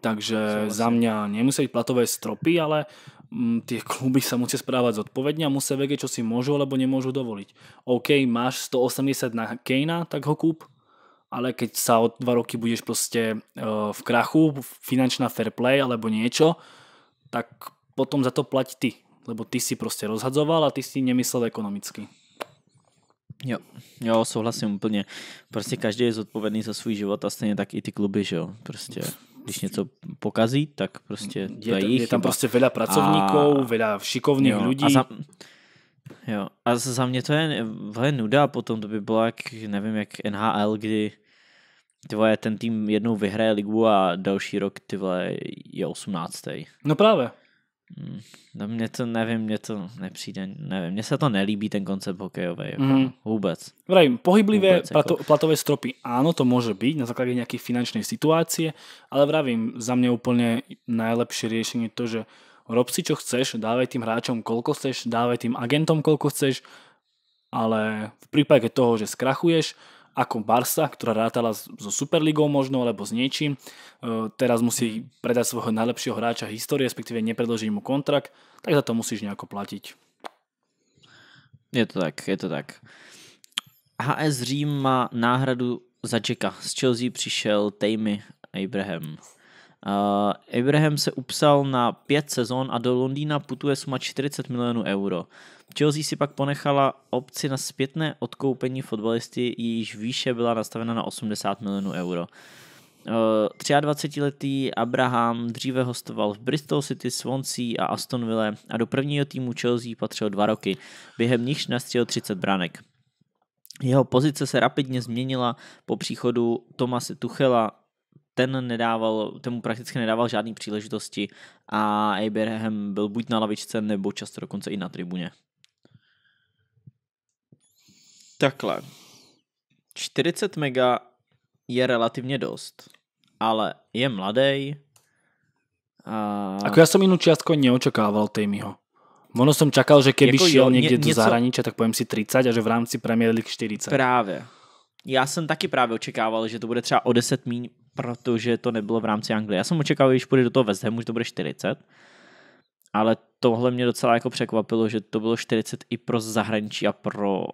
Takže za mňa nemusí byť platové stropy, ale Mm, tie kluby sa musia správať zodpovedne a musia vedieť, čo si môžu alebo nemôžu dovoliť. OK, máš 180 na Kejna, tak ho kúp, ale keď sa o dva roky budeš proste e, v krachu, finančná fair play alebo niečo, tak potom za to plať ty, lebo ty si proste rozhadzoval a ty si nemyslel ekonomicky. Jo, jo, souhlasím úplně. Prostě každý je zodpovědný za svůj život a stejně tak i ty kluby, že jo, prostě když něco pokazí, tak prostě je, to je, je tam prostě veda pracovníků, a... veda šikovných jo, lidí. A za, jo, a za mě to je velmi nuda, potom to by bylo jak, nevím, jak NHL, kdy ty vole, ten tým jednou vyhraje ligu a další rok ty vole, je 18. No právě. Hmm, no mě to, nevím, mě to nepřijde, nevím, mně se to nelíbí ten koncept hokejový, jako mm. vůbec. Vrajím, pohyblivé vůbec, plato, jako... platové stropy, Ano, to může být na základě nějaké finanční situace, ale vravím, za mě úplně nejlepší řešení to, že rob si čo chceš, dávej tým hráčom koľko chceš, dávej tým agentom koľko chceš, ale v případě toho, že skrachuješ, ako Barsa, ktorá rátala so Superligou možno, alebo s niečím. E, teraz musí mhm. predať svojho najlepšieho hráča histórie, respektíve nepredložiť mu kontrakt, tak za to musíš nejako platiť. Je to tak, je to tak. HS Řím má náhradu za Čeka. Z Chelsea přišel Tejmy Abraham. Uh, Abraham se upsal na pět sezon a do Londýna putuje suma 40 milionů euro. Chelsea si pak ponechala obci na zpětné odkoupení fotbalisty, jejíž výše byla nastavena na 80 milionů euro. Uh, eh, 23-letý Abraham dříve hostoval v Bristol City, Swansea a Aston a do prvního týmu Chelsea patřil dva roky, během nichž nastřel 30 branek. Jeho pozice se rapidně změnila po příchodu Tomase Tuchela ten nedával, ten mu prakticky nedával žádné příležitosti a Abraham byl buď na lavičce, nebo často dokonce i na tribuně. Takhle. 40 mega je relativně dost, ale je mladý. A... Ako já jsem jinou částku neočekával Tejmyho. Ono jsem čakal, že keby jako šel jo, někde ně, do zahraničí, tak pojem si 30 a že v rámci Premier League 40. Právě. Já jsem taky právě očekával, že to bude třeba o 10 míň, protože to nebylo v rámci Anglie. Já jsem očekával, když půjde do toho West Hamu, že to bude 40, ale tohle mě docela jako překvapilo, že to bylo 40 i pro zahraničí a pro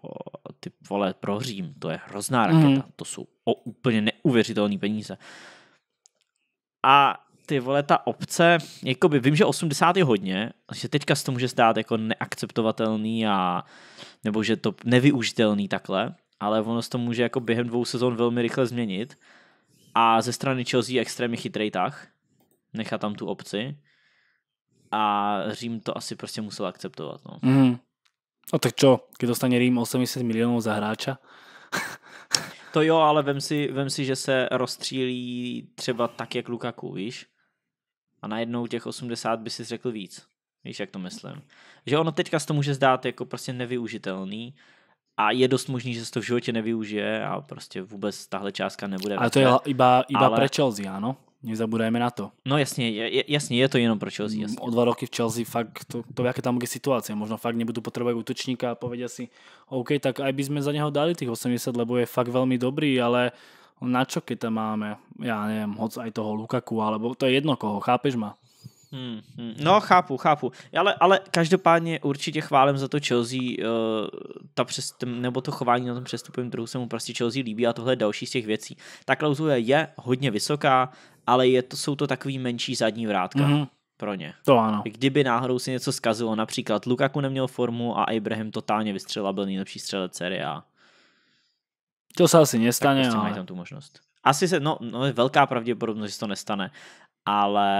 ty vole, pro Řím. To je hrozná mhm. raketa. Mm. To jsou o úplně neuvěřitelné peníze. A ty vole, ta obce, by vím, že 80 je hodně, že teďka se to může stát jako neakceptovatelný a nebo že to nevyužitelný takhle, ale ono se to může jako během dvou sezon velmi rychle změnit. A ze strany Chelsea extrémně chytrý tah, nechá tam tu obci a Řím to asi prostě musel akceptovat. No. Mm. A no tak čo, když dostane Rím 80 milionů za hráča? to jo, ale vem si, vem si, že se rozstřílí třeba tak, jak Lukaku, víš? A najednou těch 80 by si řekl víc. Víš, jak to myslím. Že ono teďka se to může zdát jako prostě nevyužitelný, a je dost možný, že se to v životě nevyužije a prostě vůbec tahle částka nebude. Ale to je iba, iba ale... pro Chelsea, ano? Nezabudajme na to. No jasně, je, jasně, je to jenom pro Chelsea. Jasně. O dva roky v Chelsea fakt, to, to jaké tam bude situace. Možno fakt nebudu potřebovat útočníka a povedia si, OK, tak aj by sme za něho dali těch 80, lebo je fakt velmi dobrý, ale na čo keď tam máme, Já nevím hoc aj toho Lukaku, alebo to je jedno koho, chápeš ma? Hmm, hmm, hmm. No, chápu, chápu. Ale, ale každopádně určitě chválím za to Chelsea, uh, ta přes, nebo to chování na tom přestupovém trhu se mu prostě Chelsea líbí a tohle je další z těch věcí. Ta klauzule je hodně vysoká, ale je to, jsou to takový menší zadní vrátka. Mm-hmm pro ně. To ano. Kdyby náhodou si něco zkazilo, například Lukaku neměl formu a Abraham totálně vystřelil, byl nejlepší střelec série A. To se asi nestane. Tak prostě no, ale... mají tam tu možnost. Asi se, no, no je velká pravděpodobnost, že se to nestane, ale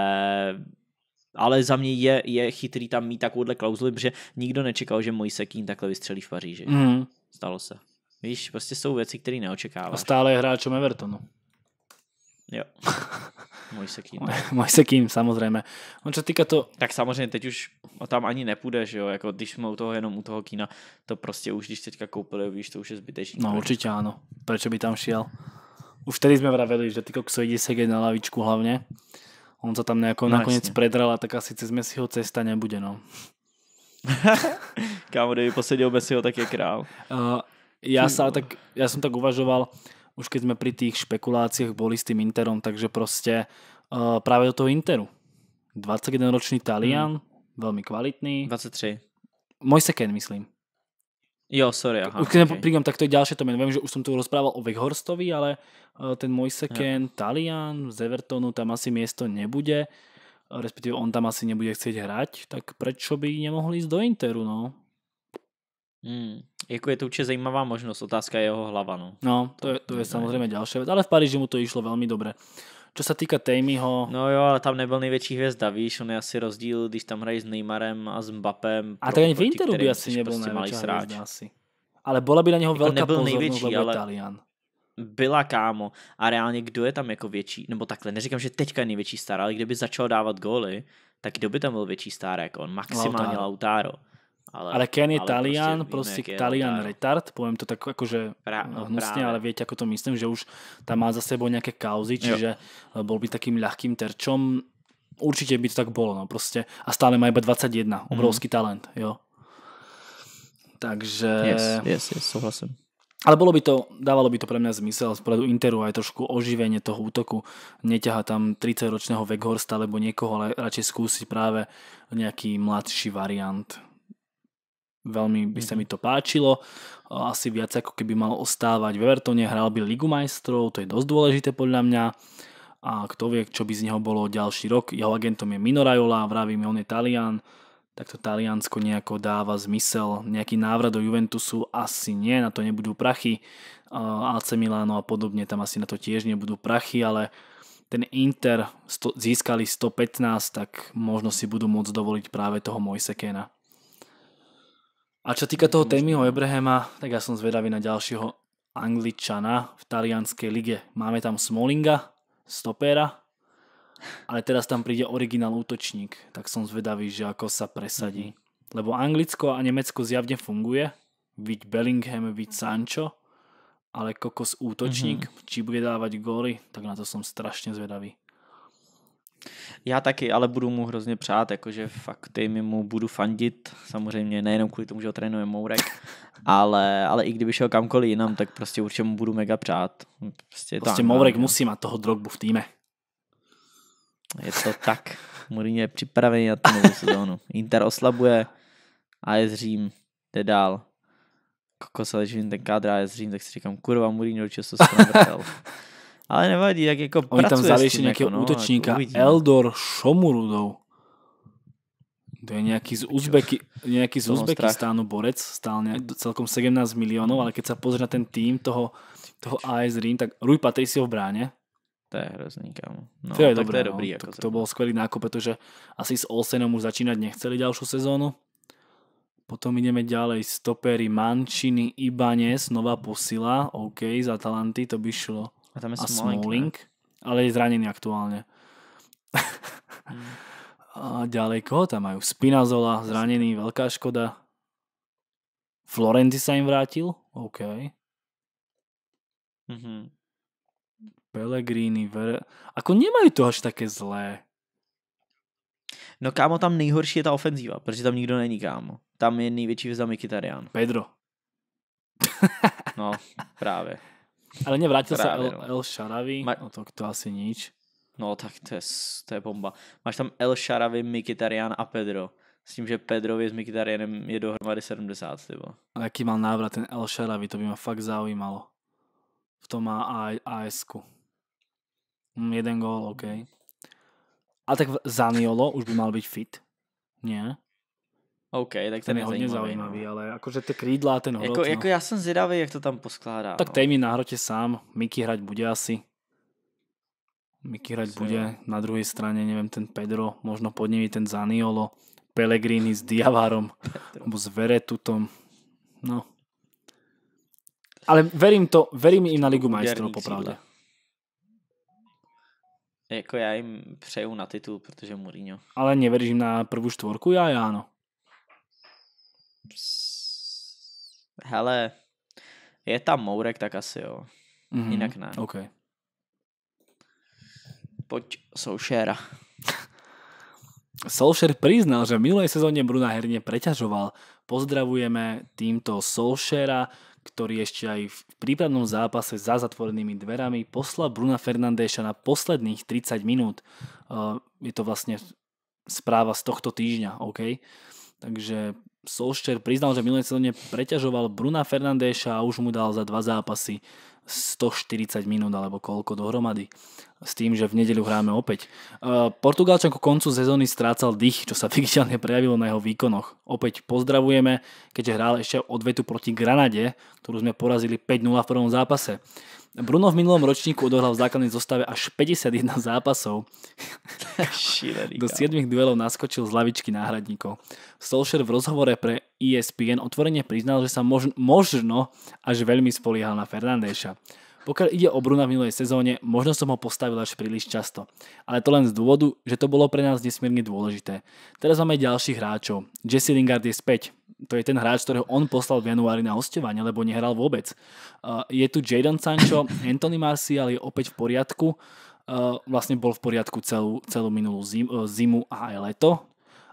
ale za mě je, je chytrý tam mít takovouhle klauzuli, protože nikdo nečekal, že můj sekín takhle vystřelí v Paříži. Mm. Stalo se. Víš, prostě jsou věci, které neočekáváš. A stále je hráčem Evertonu. No. Jo. můj sekín. Můj, sekín, samozřejmě. On se týká to... Tak samozřejmě teď už tam ani nepůjde, že jo, jako když jsme u toho jenom u toho Kína, to prostě už když teďka koupili, víš, to už je zbytečný. No určitě ano, proč by tam šel? Už tady jsme vraveli, že ty koksoidi se na lavičku hlavně. On sa tam nejako no, nakoniec jasne. predral a tak asi cez Messiho cesta nebude, no. Kámo, by posedil Messiho, tak je král. Uh, ja, sa tak, ja som tak uvažoval, už keď sme pri tých špekuláciách boli s tým Interom, takže proste uh, práve do toho Interu. 21-ročný Talian, hmm. veľmi kvalitný. 23. second, myslím. Jo, sorry, aha. Už okay. prídem, tak to je ďalšie to meno. Viem, že už som tu rozprával o Weghorstovi, ale eh, ten Moiseken, ja. Talian z Evertonu, tam asi miesto nebude. Eh, Respektíve on tam asi nebude chcieť hrať, tak prečo by nemohli ísť do Interu, no? Hmm. Jako je to určitě zajímavá možnost, otázka je jeho hlava. No, no to, je, to je samozřejmě další věc, ale v Paříži mu to išlo velmi dobře. Co se týká Tejmyho... No jo, ale tam nebyl největší hvězda, víš, on je asi rozdíl, když tam hrají s Neymarem a s Mbappem. A tak ani v Interu by asi nebyl prostě největší asi. Ale byla by na něho jako velká jako pozornost, největší, ale... Italian. Byla kámo. A reálně, kdo je tam jako větší? Nebo takhle, neříkám, že teďka je největší star, ale kdyby začal dávat góly, tak kdo by tam byl větší star jako on? Maximálně Lautaro. Lautaro ale, ale Ken je ale prostě Talian, proste, proste Talian je, retard, poviem to tak akože pra, no, hnusne, práve. ale viete, ako to myslím, že už tam má za sebou nejaké kauzy, čiže jo. Eh, bol by takým ľahkým terčom. Určite by to tak bolo, no proste. A stále má iba 21, mhm. obrovský talent, jo. Takže... Yes, yes, yes, souhlasím. Ale bolo by to, dávalo by to pre mňa zmysel z pohľadu Interu aj trošku oživenie toho útoku. Neťaha tam 30-ročného Weghorsta alebo niekoho, ale radšej skúsiť práve nejaký mladší variant. Veľmi by sa mhm. mi to páčilo. Asi viac ako keby mal ostávať v Evertone, hral by Ligu majstrov, to je dosť dôležité podľa mňa. A kto vie, čo by z neho bolo ďalší rok. Jeho agentom je Mino Raiola, vravím, on je Talian, tak to Taliansko nejako dáva zmysel. Nejaký návrat do Juventusu asi nie, na to nebudú prachy. AC Milano a podobne, tam asi na to tiež nebudú prachy, ale ten Inter získali 115, tak možno si budú môcť dovoliť práve toho Mojsekena. A čo týka toho Temiho Ebrehema, tak ja som zvedavý na ďalšieho Angličana v talianskej lige. Máme tam Smolinga, stopera, ale teraz tam príde originál útočník, tak som zvedavý, že ako sa presadí. Mhm. Lebo Anglicko a Nemecko zjavne funguje, viď Bellingham, viď Sancho, ale kokos útočník, mm-hmm. či bude dávať góly, tak na to som strašne zvedavý. Já taky, ale budu mu hrozně přát, jakože fakt ty mu budu fandit, samozřejmě nejenom kvůli tomu, že ho trénuje Mourek, ale, ale i kdyby šel kamkoliv jinam, tak prostě určitě mu budu mega přát. Prostě, prostě tam, no, Mourek musí mít toho drogbu v týme. Je to tak. Mourinho je připravený na tu novou sezónu. Inter oslabuje a je zřím. Jde dál. Kokos, ale ten kádra je zřím, tak si říkám, kurva, Mourinho, čeho se tam ale nevadí, jak jako Oni tam vzali ještě nějakého jako, no, útočníka, jako Eldor Šomurudov. To je nějaký z, Uzbeky, nějaký z Uzbekistánu borec, stál nějak, celkom 17 milionů, ale keď se pozrie na ten tým toho, toho AS Rím, tak Rui Patricio v bráně, To je hrozný, kámo. No, to je, dobré, to je dobrý. No. Jako to, to bol skvelý nákup, protože asi s Olsenom už začínať nechceli další sezónu. Potom ideme ďalej, stopery Mančiny, Ibanez, nová posila, OK, z Atalanty, to by šlo a, tam je a Smalling, Smalling ale je zranený aktuálně. Mm. a ďalej, koho tam mají? Spinazola, zranený, velká škoda. Florenzi se jim vrátil? OK. Mm-hmm. Pellegrini, Ver... Ako nemají to až také zlé. No kámo, tam nejhorší je ta ofenzíva, protože tam nikdo není, kámo. Tam je největší vzda Mikitarian. Pedro. no, právě. Ale nevrátil sa El, no. El Sharavi? Ma... No to, to asi nič. No tak to je, to je bomba. Máš tam El Sharavi, Mikitarian a Pedro. S tím, že Pedrovi s Mikitarianem je dohromady 70. Tybo. A jaký mal návrat ten El Sharavi, to by mě fakt zaujímalo. V tom má as -ku. Mm, jeden gól, OK. A tak Zaniolo už by mal být fit. Nie? OK, tak ten, ten je, hodně zajímavý, zajímavý no. ale jakože ty krídla a ten hrot. Jako, no. jako já jsem zvědavý, jak to tam poskládá. Tak no. mi na hrotě sám, Miky hrať bude asi. Miky hrať bude, na druhé straně, nevím, ten Pedro, možno pod nimi ten Zaniolo, Pellegrini s Diavarom, nebo s Veretutom. No. Ale verím to, verím i na Ligu majstrov, popravdě. Jako já jim přeju na titul, protože Mourinho. Ale neveríš na první čtvorku? Já, já ano. Hele, je tam Mourek, tak asi jo. Mm-hmm. Jinak ne. Okay. Pojď Soušera. Solskjaer priznal, že v minulej sezóne Bruna herne preťažoval. Pozdravujeme týmto Solskjaera, ktorý ešte aj v prípadnom zápase za zatvorenými dverami poslal Bruna Fernandéša na posledných 30 minút. Eh, je to vlastne správa z tohto týždňa, OK? Takže Solšter priznal, že minulé sezóne preťažoval Bruna Fernandéša a už mu dal za dva zápasy 140 minút alebo koľko dohromady. S tým, že v nedeľu hráme opäť. E, Portugalčan ku koncu sezóny strácal dých, čo sa viditeľne prejavilo na jeho výkonoch. Opäť pozdravujeme, keďže hral ešte odvetu proti Granade, ktorú sme porazili 5-0 v prvom zápase. Bruno v minulom ročníku odohral v základnej zostave až 51 zápasov. Šílený, Do 7 duelov naskočil z lavičky náhradníkov. Solskjaer v rozhovore pre ESPN otvorene priznal, že sa možno, možno až veľmi spoliehal na Fernandéša. Pokiaľ ide o Bruna v minulej sezóne, možno som ho postavil až príliš často, ale to len z dôvodu, že to bolo pre nás nesmierne dôležité. Teraz máme ďalších hráčov. Jesse Lingard je späť. To je ten hráč, ktorého on poslal v januári na hostovanie, lebo nehral vôbec. Je tu Jadon Sancho, Anthony Martial je opäť v poriadku. Vlastne bol v poriadku celú, celú minulú e, zimu a aj leto,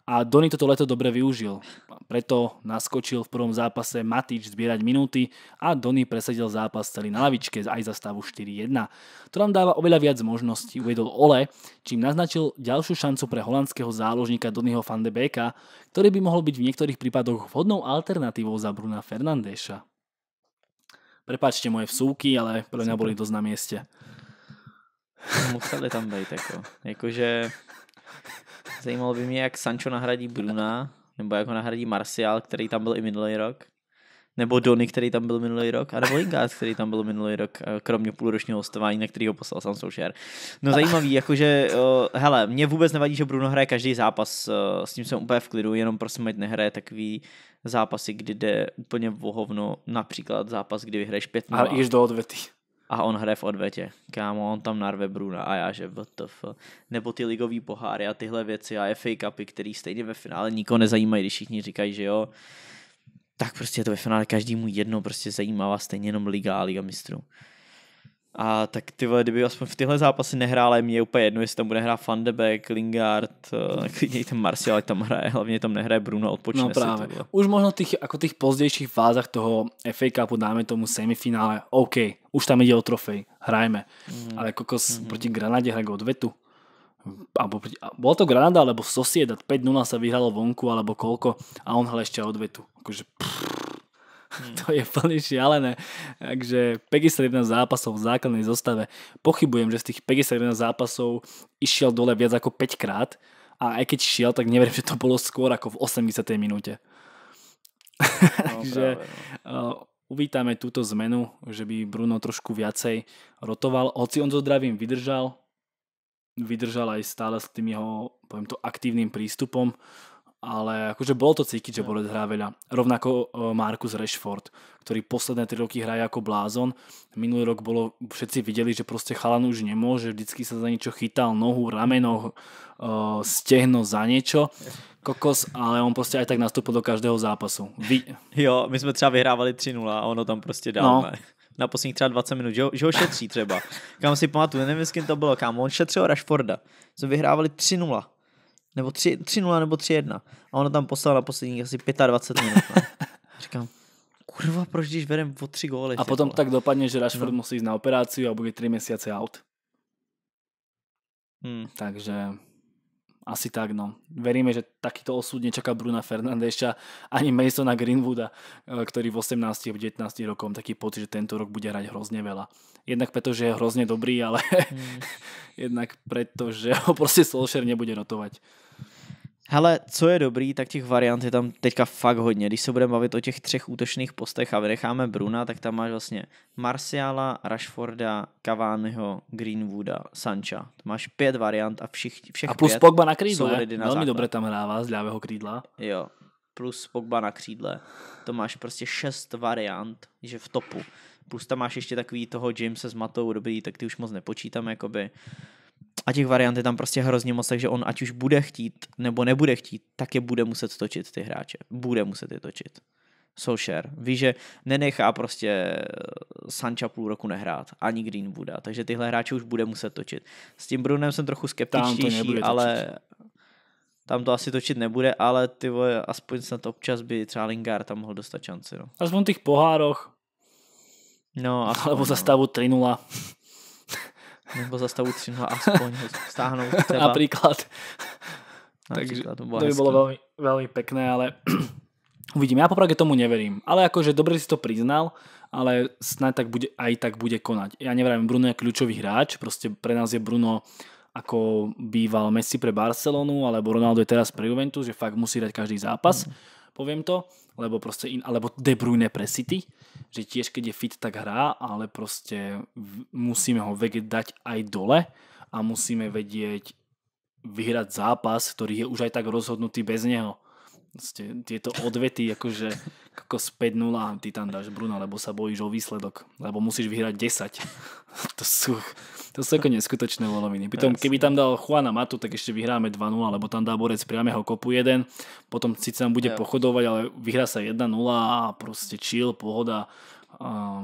a Doni toto leto dobre využil. Preto naskočil v prvom zápase Matič zbierať minúty a Doni presadil zápas celý na lavičke aj za stavu 4-1. To nám dáva oveľa viac možností, uvedol Ole, čím naznačil ďalšiu šancu pre holandského záložníka Donnyho van de Beeka, ktorý by mohol byť v niektorých prípadoch vhodnou alternatívou za Bruna Fernandéša. Prepačte moje vsúky, ale pro mňa boli dosť na mieste. Museli tam být, jako. akože... Zajímalo by mě, jak Sancho nahradí Bruna, nebo jak ho nahradí Martial, který tam byl i minulý rok. Nebo Donny, který tam byl minulý rok, a nebo Lingard, který tam byl minulý rok, eh, kromě půlročního hostování, na který ho poslal sam Solskjaer. No zajímavý, jakože, eh, hele, mě vůbec nevadí, že Bruno hraje každý zápas, eh, s tím jsem úplně v klidu, jenom prosím, ať nehraje takový zápasy, kdy jde úplně vohovno, například zápas, kdy vyhraješ 5 A jdeš do odvety a on hraje v odvetě. Kámo, on tam narve Bruna a já, že vtf. Nebo ty ligový poháry a tyhle věci a FA Cupy, který stejně ve finále nikoho nezajímají, když všichni říkají, že jo. Tak prostě je to ve finále každému jedno, prostě zajímavá stejně jenom liga a liga mistrů. A tak ty vole, kdyby aspoň v tyhle zápasy nehrál, mě je úplně jedno, jestli tam bude hrát Van de Beek, Lingard, eh, klidně i ten Martial, tam hraje, hlavně tam nehraje Bruno, odpočne no právě. Si to, už možno tých, ako tých pozdějších fázach toho FA Cupu, dáme tomu semifinále, OK, už tam jde o trofej, hrajme. Mm. Ale kokos mm. proti Granadě hraje odvetu. Abo, bolo to Granada, alebo Sociedad, 5-0 sa vyhralo vonku, alebo koľko, a on hral ešte odvetu. Akože, pff Hmm. to je plne šialené. Takže 51 zápasov v základnej zostave. Pochybujem, že z tých 51 zápasov išiel dole viac ako 5 krát a aj keď šiel, tak neverím, že to bolo skôr ako v 80. minúte. No, Takže práve, no. Eh, uvítame túto zmenu, že by Bruno trošku viacej rotoval. Hoci on so zdravím vydržal, vydržal aj stále s tým jeho, poviem to, aktívnym prístupom ale akože bolo to cítiť, že hrá veľa. Rovnako eh, Markus Rashford, ktorý posledné tri roky hraje ako blázon. Minulý rok bolo, všetci videli, že proste chalan už nemôže, vždycky sa za niečo chytal, nohu, rameno, eh, stehno za niečo. Kokos, ale on prostě aj tak nastoupil do každého zápasu. Vy... Jo, my jsme třeba vyhrávali 3-0 a ono tam prostě dal. No. Na posledních třeba 20 minut, že ho, že ho šetří třeba. Kam si pamatuju, nevím, s kým to bylo, kam on šetřil Rashforda. Jsme vyhrávali 3-0 nebo 3-0 nebo 3-1. A ona tam poslala na poslední asi 25 minut. No. Říkám, kurva, proč když vedem o tři góly? A potom vole. tak dopadne, že Rashford no. musí jít na operaci a bude 3 měsíce out. Hmm. Takže asi tak, no. Veríme, že takýto osud nečaká Bruna Fernandeša ani Masona Greenwooda, eh, ktorý v 18 v 19 rokom taký pocit, že tento rok bude hrať hrozne veľa. Jednak preto, že je hrozne dobrý, ale mm. jednak preto, že ho proste Solskjaer nebude rotovať. Hele, co je dobrý, tak těch variant je tam teďka fakt hodně. Když se budeme bavit o těch třech útočných postech a vynecháme Bruna, tak tam máš vlastně Marciala, Rashforda, Cavaniho, Greenwooda, Sancha. Tam máš pět variant a všich, všech A plus pět Pogba na křídle, na velmi základ. dobře tam hrává z ľavého křídla. Jo, plus Pogba na křídle. To máš prostě šest variant, že v topu. Plus tam máš ještě takový toho Jamesa s Matou, dobrý, tak ty už moc nepočítám, jakoby a těch variant je tam prostě hrozně moc, takže on ať už bude chtít nebo nebude chtít, tak je bude muset točit ty hráče. Bude muset je točit. Solskjaer. Ví, že nenechá prostě eh, Sancha půl roku nehrát, ani Greenwooda, takže tyhle hráče už bude muset točit. S tím Brunem jsem trochu skeptičtější, ale tam to asi točit nebude, ale ty vole, aspoň snad občas by třeba Lingard tam mohl dostat šanci. No. Aspoň těch pohároch. No, aspoň, Alebo za no. stavu 3 nebo 3 a aspoň ho stáhnout třeba. Například. Takže to, bylo to by bylo velmi, velmi pekné, ale uvidím. Já popravde tomu neverím. Ale akože dobře si to priznal, ale snad tak bude, aj tak bude konať. Já nevravím, Bruno je kľúčový hráč, prostě pre nás je Bruno ako býval Messi pre Barcelonu, alebo Ronaldo je teraz pre Juventus, že fakt musí hrať každý zápas. Mm. Poviem to, lebo proste in, alebo De Bruyne pre City, že tiež keď je fit, tak hrá, ale proste musíme ho vedieť dať aj dole a musíme vedieť vyhrať zápas, ktorý je už aj tak rozhodnutý bez neho vlastne prostě tieto odvety, akože ako 5-0 a ty tam dáš Bruna, lebo sa bojíš o výsledok, lebo musíš vyhrať 10. to sú, to sú ako neskutočné voloviny. Pritom, keby tam dal Juana Matu, tak ešte vyhráme 2-0, lebo tam dá borec priameho kopu 1, potom síce tam bude yeah. pochodovať, ale vyhrá sa 1-0 a proste chill, pohoda.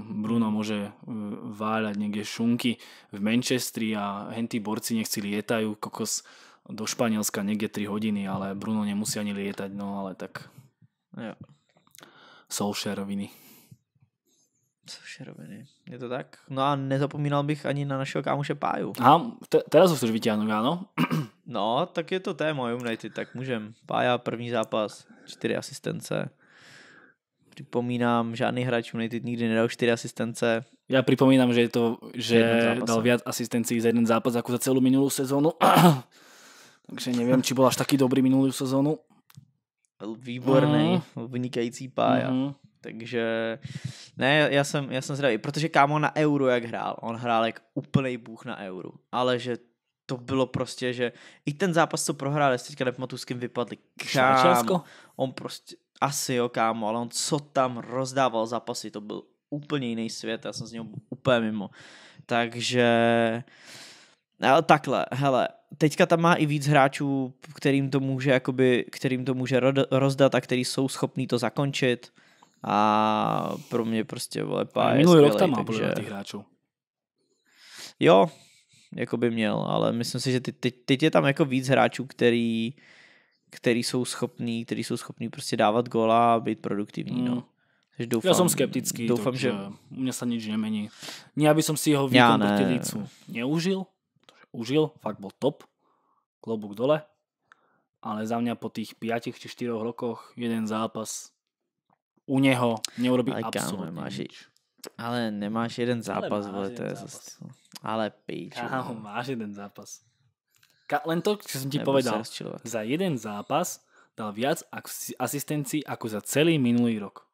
Bruno môže e, váľať niekde šunky v Manchestri a henty borci nechci lietajú, kokos do Španielska niekde 3 hodiny, ale Bruno nemusí ani lietať, no ale tak... Jo. Solšeroviny. Solšeroviny, je to tak? No a nezapomínal bych ani na našeho kámoše Páju. Aha, te, teraz ho chceš vytáhnout, áno? no, tak je to téma United, tak můžem. Pája, první zápas, čtyři asistence. Připomínám, žádný hráč United nikdy nedal čtyři asistence. Já připomínám, že je to, že dal viac asistencí za jeden zápas, jako za celou minulou sezónu. Takže nevím, či byl až taky dobrý minulou sezónu. výborný, mm. vynikající pája. Mm. Takže ne, já jsem, já jsem zdravý, protože kámo na euro jak hrál, on hrál jak úplný bůh na euro, ale že to bylo prostě, že i ten zápas, co prohrál, jestli teďka nepamatuju, s kým vypadli, kámo, on prostě, asi jo kámo, ale on co tam rozdával zápasy, to byl úplně jiný svět, já jsem z něho úplně mimo. Takže No, takhle, hele, teďka tam má i víc hráčů, kterým to může, jakoby, kterým to může rozdat a který jsou schopní to zakončit. A pro mě prostě, vole, pár. je Minulý rok tam má takže... těch hráčů. Jo, jako by měl, ale myslím si, že teď, teď, teď je tam jako víc hráčů, který, který jsou schopní, který jsou schopní prostě dávat gola a být produktivní, mm. no. Hmm. Takže doufám, Já jsem skeptický, doufám, takže že... u mě se nic nemení. Ne, aby som si jeho výkon proti Lícu neužil, užil, fakt bol top, klobúk dole, ale za mňa po tých 5 či 4 rokoch jeden zápas u neho neurobí ale absolútne máš, nič. Ale nemáš jeden zápas, no. ale vole, to je zase... Ale píč. Kámo, no. máš jeden zápas. Ka- len to, čo som ti povedal. Za jeden zápas dal viac asistencií ako za celý minulý rok.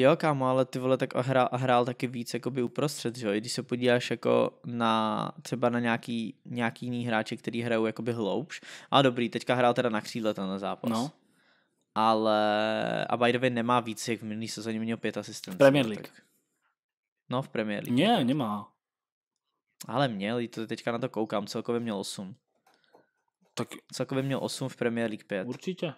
Jo, kámo, ale ty vole tak a hrál, a hrál taky víc jakoby uprostřed, že jo? když se podíváš jako na třeba na nějaký, nějaký jiný hráče, který hrajou jakoby hloubš. A dobrý, teďka hrál teda na křídle ten zápas. No. Ale a by the way nemá víc, jak v minulý sezóně měl pět asistentů. Premier League. Tak. No, v Premier League. Ne, nemá. Ale měl, to teďka na to koukám, celkově měl 8. Tak... Celkově měl 8 v Premier League 5. Určitě.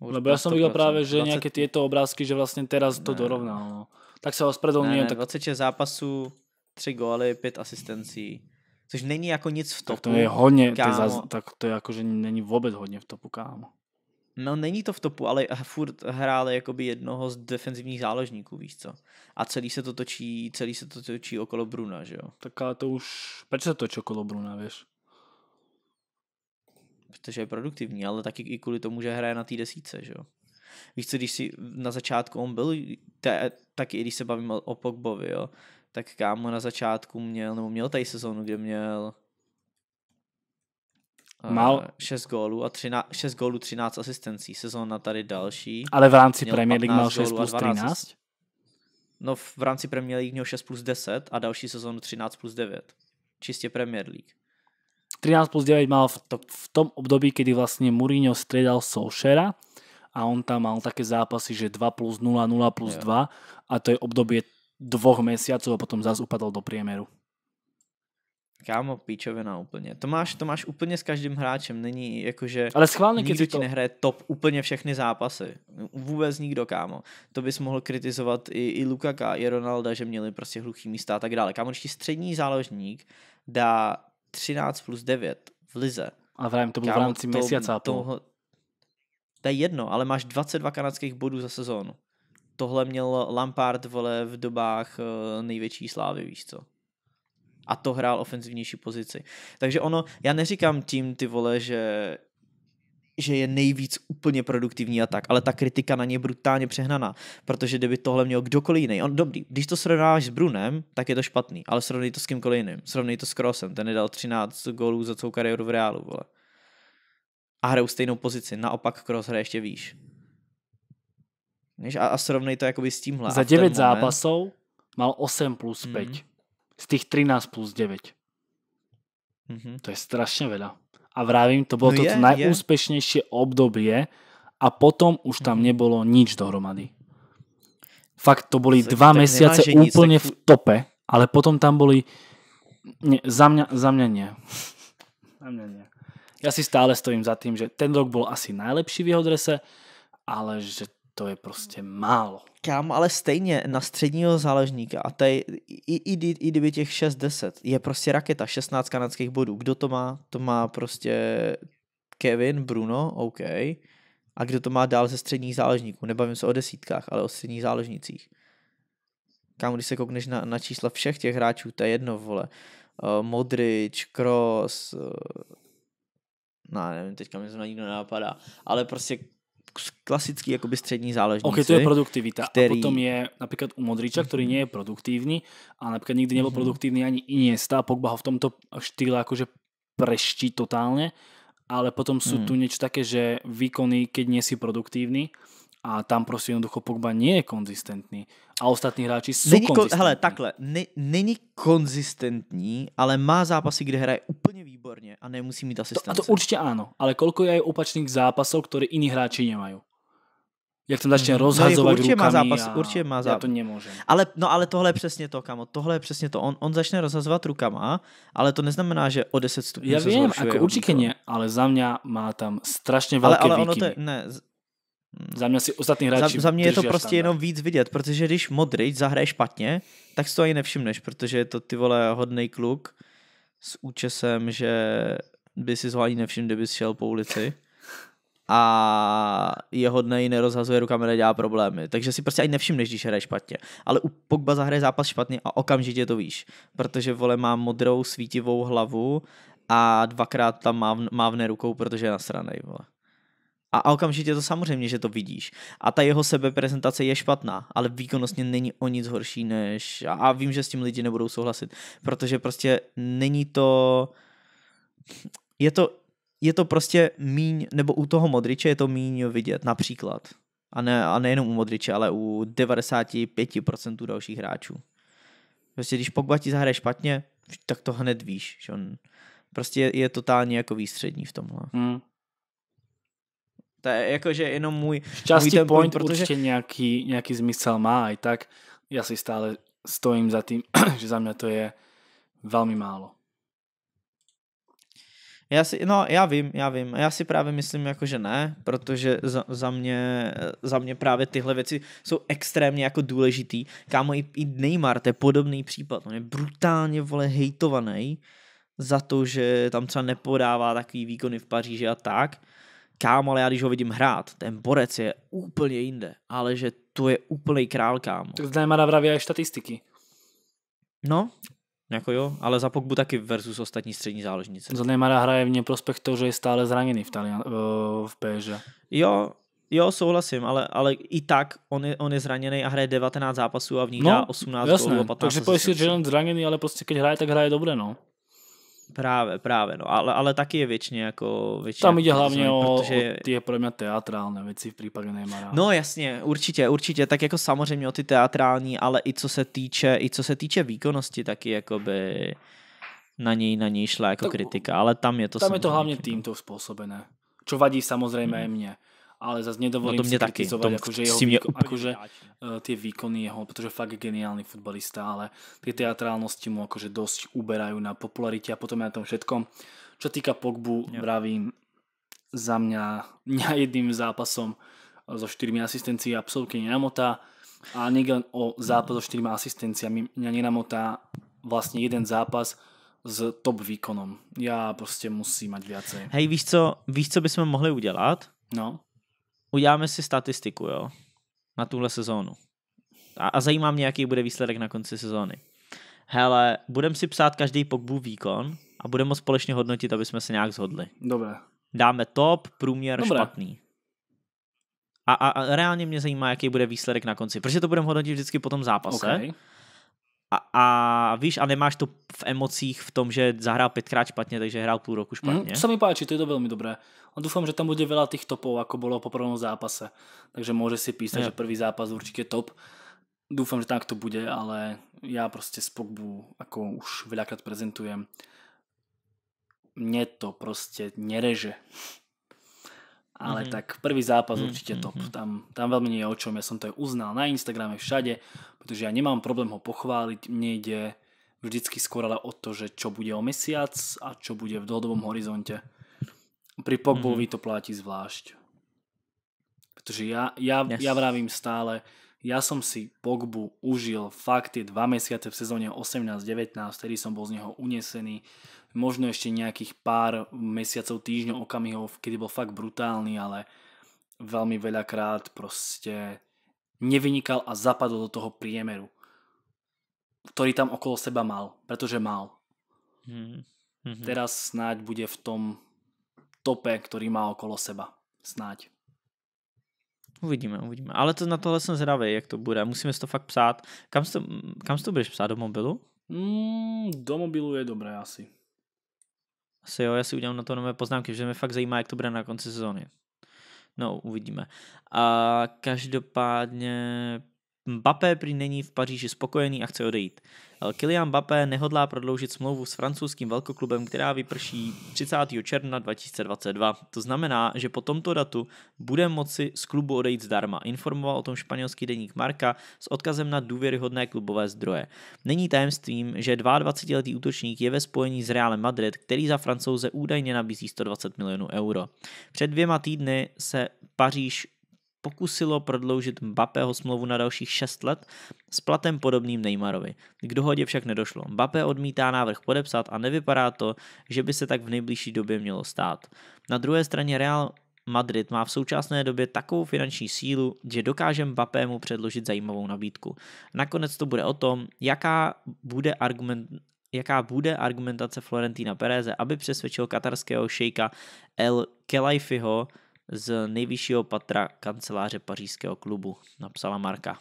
Lebo ja som videl práve, že 20... nejaké tieto obrázky, že vlastne teraz to ne. dorovnal. No. Tak sa ospravedlňujem. Tak... 26 zápasu, 3 góly, 5 asistencí. Což není jako nic v topu. Tak to je hodně, Zaz, tak to je jako, že není vôbec hodně v topu, kámo. No není to v topu, ale furt hráli jakoby jednoho z defenzivních záložníků, víš co. A celý se to točí, celý se to točí okolo Bruna, že jo. Tak to už, proč se točí okolo Bruna, víš? protože je produktivní, ale taky i kvůli tomu, že hraje na té desíce, že jo. Víš co, když si na začátku on byl, te, tak i když se bavím o Pogbovi, jo, tak kámo na začátku měl, nebo měl tady sezonu, kde měl eh, Mal. 6 gólů a 13, 6 gólů 13 asistencí. Sezóna tady další. Ale v rámci Premier League měl 6 plus 13? No v rámci Premier League měl 6 plus 10 a další sezónu 13 plus 9. Čistě Premier League. 13 plus 9 mal v, to, v tom období, kedy vlastne Mourinho striedal Solšera a on tam mal také zápasy, že 2 plus 0, 0 plus yeah. 2 a to je obdobie dvoch mesiacov a potom zase upadol do priemeru. Kámo, píčovina úplně. To máš, to máš úplně s každým hráčem, není jakože... Ale schválně, když to... nehraje top úplně všechny zápasy. Vůbec nikdo, kámo. To bys mohl kritizovat i, i Lukaka, i Ronalda, že měli prostě hluchý místa a tak dále. Kámo, když střední záložník dá 13 plus 9 v lize. A vrajím, to bylo Kámo, v rámci měsíce a to... To je jedno, ale máš 22 kanadských bodů za sezónu. Tohle měl Lampard, vole, v dobách eh, největší slávy, víš co a to hrál ofenzivnější pozici. Takže ono, já neříkám tím ty vole, že že je nejvíc úplně produktivní a tak, ale ta kritika na něj je brutálně přehnaná, protože kdyby tohle měl kdokoliv jiný, on dobrý, když to srovnáš s Brunem, tak je to špatný, ale srovnej to s kýmkoliv jiným, srovnej to s Krosem, ten nedal 13 gólů za celou kariéru v Reálu, vole. A hrajou stejnou pozici, naopak Kros hraje ještě výš. a, a srovnej to jakoby s tímhle. Za 9 moment... zápasů mal 8 plus 5. Mm-hmm. Z těch 13 plus 9. Mm-hmm. To je strašně veda a vravím, to bolo no toto najúspešnejšie je. obdobie a potom už tam mhm. nebolo nič dohromady. Fakt to boli dva mesiace nemá, úplne nic, v tope, ale potom tam boli... Nie, za, mňa, za mňa nie. za mňa nie. Ja si stále stojím za tým, že ten rok bol asi najlepší v jeho drese, ale že to je proste málo kam, ale stejně na středního záležníka a tady i, i, i, i kdyby těch 6-10, je prostě raketa, 16 kanadských bodů. Kdo to má? To má prostě Kevin, Bruno, OK. A kdo to má dál ze středních záležníků. Nebavím se o desítkách, ale o středních záležnících. Kam, když se koukneš na, na čísla všech těch hráčů, to je jedno, vole. Uh, eh, Modrič, Kroos, uh, no, nevím, teďka mi to nikdo nenapadá, ale prostě klasický jakoby střední záležníci. Ok, to je produktivita. Který... A potom je například u Modriča, který mhm. nie je produktívny, a například nikdy nebyl mm -hmm. produktívny ani Iniesta, Pogba ho v tomto štýle jakože preští totálně, ale potom jsou mm. tu něco také, že výkony, keď nie si produktívny, a tam prostě jednoducho Pogba nie je konzistentní. A ostatní hráči jsou není konzistentní. Hele, takhle, ne, není konzistentní, ale má zápasy, kde hraje úplně výborně a nemusí mít asistence. To, a to určitě ano, ale kolko je opačných zápasů, které jiní hráči nemají? jak tam začne hmm, no, jako rozhazovat no, určitě rukami má zápas, a určitě má zápas. Já to nemůžu. Ale, no ale tohle je přesně to, kamo, tohle je přesně to. On, on začne rozhazovat rukama, ale to neznamená, že o 10 stupňů Já vím, jako určitě ne, ale za mě má tam strašně velké ale, ale ono to je, ne, za mě si ostatní hráči Za, za mě je to prostě standard. jenom víc vidět, protože když Modrič zahraje špatně, tak si to ani nevšimneš, protože je to ty vole hodný kluk s účesem, že by si ho ani nevšiml, kdyby šel po ulici. A je hodný, nerozhazuje rukama, nedělá problémy. Takže si prostě ani nevšimneš, když hraje špatně. Ale u Pogba zahraje zápas špatně a okamžitě to víš. Protože vole má modrou svítivou hlavu a dvakrát tam mávne rukou, protože je nasranej, vole. A, okamžitě to samozřejmě, že to vidíš. A ta jeho sebeprezentace je špatná, ale výkonnostně není o nic horší než... A, vím, že s tím lidi nebudou souhlasit, protože prostě není to... Je to, je to prostě míň, nebo u toho Modriče je to míň vidět například. A, ne, a nejenom u Modriče, ale u 95% dalších hráčů. Prostě když Pogba ti zahraje špatně, tak to hned víš, že on prostě je totálně jako výstřední v tomhle. Hmm. To je jakože jenom můj... Šťastný můj point, point protože... určitě nějaký, nějaký zmysel má i tak. já si stále stojím za tím, že za mě to je velmi málo. Já si, no já vím, já vím. Já si právě myslím jako, že ne, protože za, za, mě, za mě právě tyhle věci jsou extrémně jako důležitý. Kámo, i, i Neymar, to je podobný případ. On je brutálně, vole, hejtovaný za to, že tam třeba nepodává takový výkony v Paříži a tak kámo, ale já když ho vidím hrát, ten borec je úplně jinde, ale že to je úplný král, kámo. Tak zde má statistiky. No, jako jo, ale za Pogbu taky versus ostatní střední záložnice. Za Neymara hraje v prospekt to, že je stále zraněný v, Talian, eh, v PSG. Jo, jo, souhlasím, ale, ale i tak on je, on je zraněný a hraje 19 zápasů a v nich no, dá 18 gólů a 15 Takže pojď si, že on zraněný, ale prostě keď hraje, tak hraje dobře, no. Právě, právě, no, ale, ale taky je většině jako... Většině Tam jako jde hlavně o, protože... o ty je pro mě teatrální věci v případě Neymara. No jasně, určitě, určitě, tak jako samozřejmě o ty teatrální, ale i co se týče, i co se týče výkonnosti, taky jakoby na něj, na něj šla jako tak, kritika, ale tam je to Tam je to hlavně jako- týmto způsobené. Čo vadí samozřejmě hmm. mě ale zase nedovolím no to mě si taky. Tom, akože že jeho, výko, akože, uh, tie výkony jeho, protože fakt je geniálny futbalista, ale tie teatrálnosti mu akože dosť uberajú na popularite a potom aj na tom všetkom. Čo týka Pogbu, yeah. vravím, za mňa, mňa jedným zápasom so štyrmi asistenciami absolútne nenamotá a nie len o zápas so štyrmi asistenciami, mňa nenamotá vlastne jeden zápas, s top výkonom. Já prostě musím mať viacej. Hej, víš co, víš, co bychom mohli udělat? No uděláme si statistiku, jo, na tuhle sezónu. A, a zajímá mě, jaký bude výsledek na konci sezóny. Hele, budeme si psát každý pokbu výkon a budeme ho společně hodnotit, aby jsme se nějak zhodli. Dobré. Dáme top, průměr, Dobré. špatný. A, a, a reálně mě zajímá, jaký bude výsledek na konci, protože to budeme hodnotit vždycky po tom zápase. Okay a, a víš, a nemáš to v emocích v tom, že zahrál pětkrát špatně, takže hrál půl roku mhm, špatně. Mm, to se mi páči, to je to velmi dobré. A doufám, že tam bude veľa těch topů, jako bylo po prvním zápase. Takže může si písať, yeah. že první zápas určitě top. Doufám, že tak to bude, ale já prostě z Pogbu, jako už veľakrát prezentujem, mě to prostě nereže ale mm-hmm. tak prvý zápas mhm, určite top. Mhm. Tam, tam veľmi nie je o čom. Ja som to aj uznal na Instagrame všade, pretože ja nemám problém ho pochváliť. Mne ide vždycky skôr ale o to, že čo bude o mesiac a čo bude v dlhodobom horizonte. Pri Pogbovi mm-hmm. to platí zvlášť. Pretože ja, ja, yes. ja vravím stále, ja som si Pogbu užil fakt tie dva mesiace v sezóne 18-19, vtedy som bol z neho unesený možno ešte nejakých pár mesiacov, týždňov, okamihov, kedy bol fakt brutálny, ale veľmi veľakrát proste nevynikal a zapadol do toho priemeru, ktorý tam okolo seba mal, pretože mal. Mm-hmm. Teraz snáď bude v tom tope, ktorý má okolo seba. Snáď. Uvidíme, uvidíme. Ale to na tohle jsem zhravý, jak to bude. Musíme si to fakt psát. Kam si to, kam si to budeš psát? Do mobilu? Mm, do mobilu je dobré asi asi jo, já si udělám na to nové poznámky, že mě fakt zajímá, jak to bude na konci sezóny. No, uvidíme. A každopádně Mbappé prý není v Paříži spokojený a chce odejít. Kylian Mbappé nehodlá prodloužit smlouvu s francouzským velkoklubem, která vyprší 30. června 2022. To znamená, že po tomto datu bude moci z klubu odejít zdarma. Informoval o tom španělský deník Marka s odkazem na důvěryhodné klubové zdroje. Není tajemstvím, že 22-letý útočník je ve spojení s Realem Madrid, který za francouze údajně nabízí 120 milionů euro. Před dvěma týdny se Paříž pokusilo prodloužit Mbappého smlouvu na dalších 6 let s platem podobným Neymarovi. K dohodě však nedošlo. Mbappé odmítá návrh podepsat a nevypadá to, že by se tak v nejbližší době mělo stát. Na druhé straně Real Madrid má v současné době takovou finanční sílu, že dokáže Mbappému předložit zajímavou nabídku. Nakonec to bude o tom, jaká bude argument, jaká bude argumentace Florentina Pereze, aby přesvědčil katarského šejka El Kelaifiho, z nejvyššího patra kanceláře pařížského klubu, napsala Marka.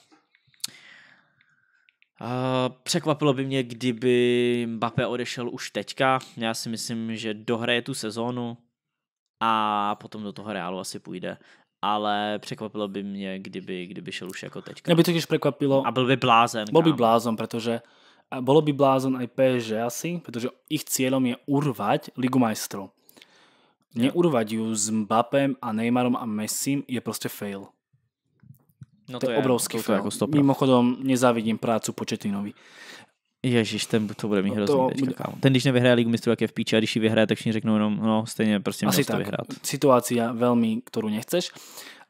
Překvapilo by mě, kdyby Mbappé odešel už teďka. Já si myslím, že dohraje tu sezónu a potom do toho Reálu asi půjde. Ale překvapilo by mě, kdyby, kdyby šel už jako teďka. Mě by totiž překvapilo. A byl by blázen. Byl by blázen, protože a bolo by blázon aj PSG asi, pretože ich cieľom je urvať Ligu majstrov. Neurvať ju s Mbappem a Neymarom a Messim je proste fail. No to, to je, obrovský to fail. To Mimochodom, nezávidím prácu Početinovi. Ježíš, ten to bude mít no hrozný to, teďka, kámo. Ten, když nevyhraje Ligu mistrů, jak je v píči, a když ji vyhraje, tak všichni řeknou jenom, no, stejně prostě asi tak. vyhrát. Situácia veľmi, ktorú nechceš,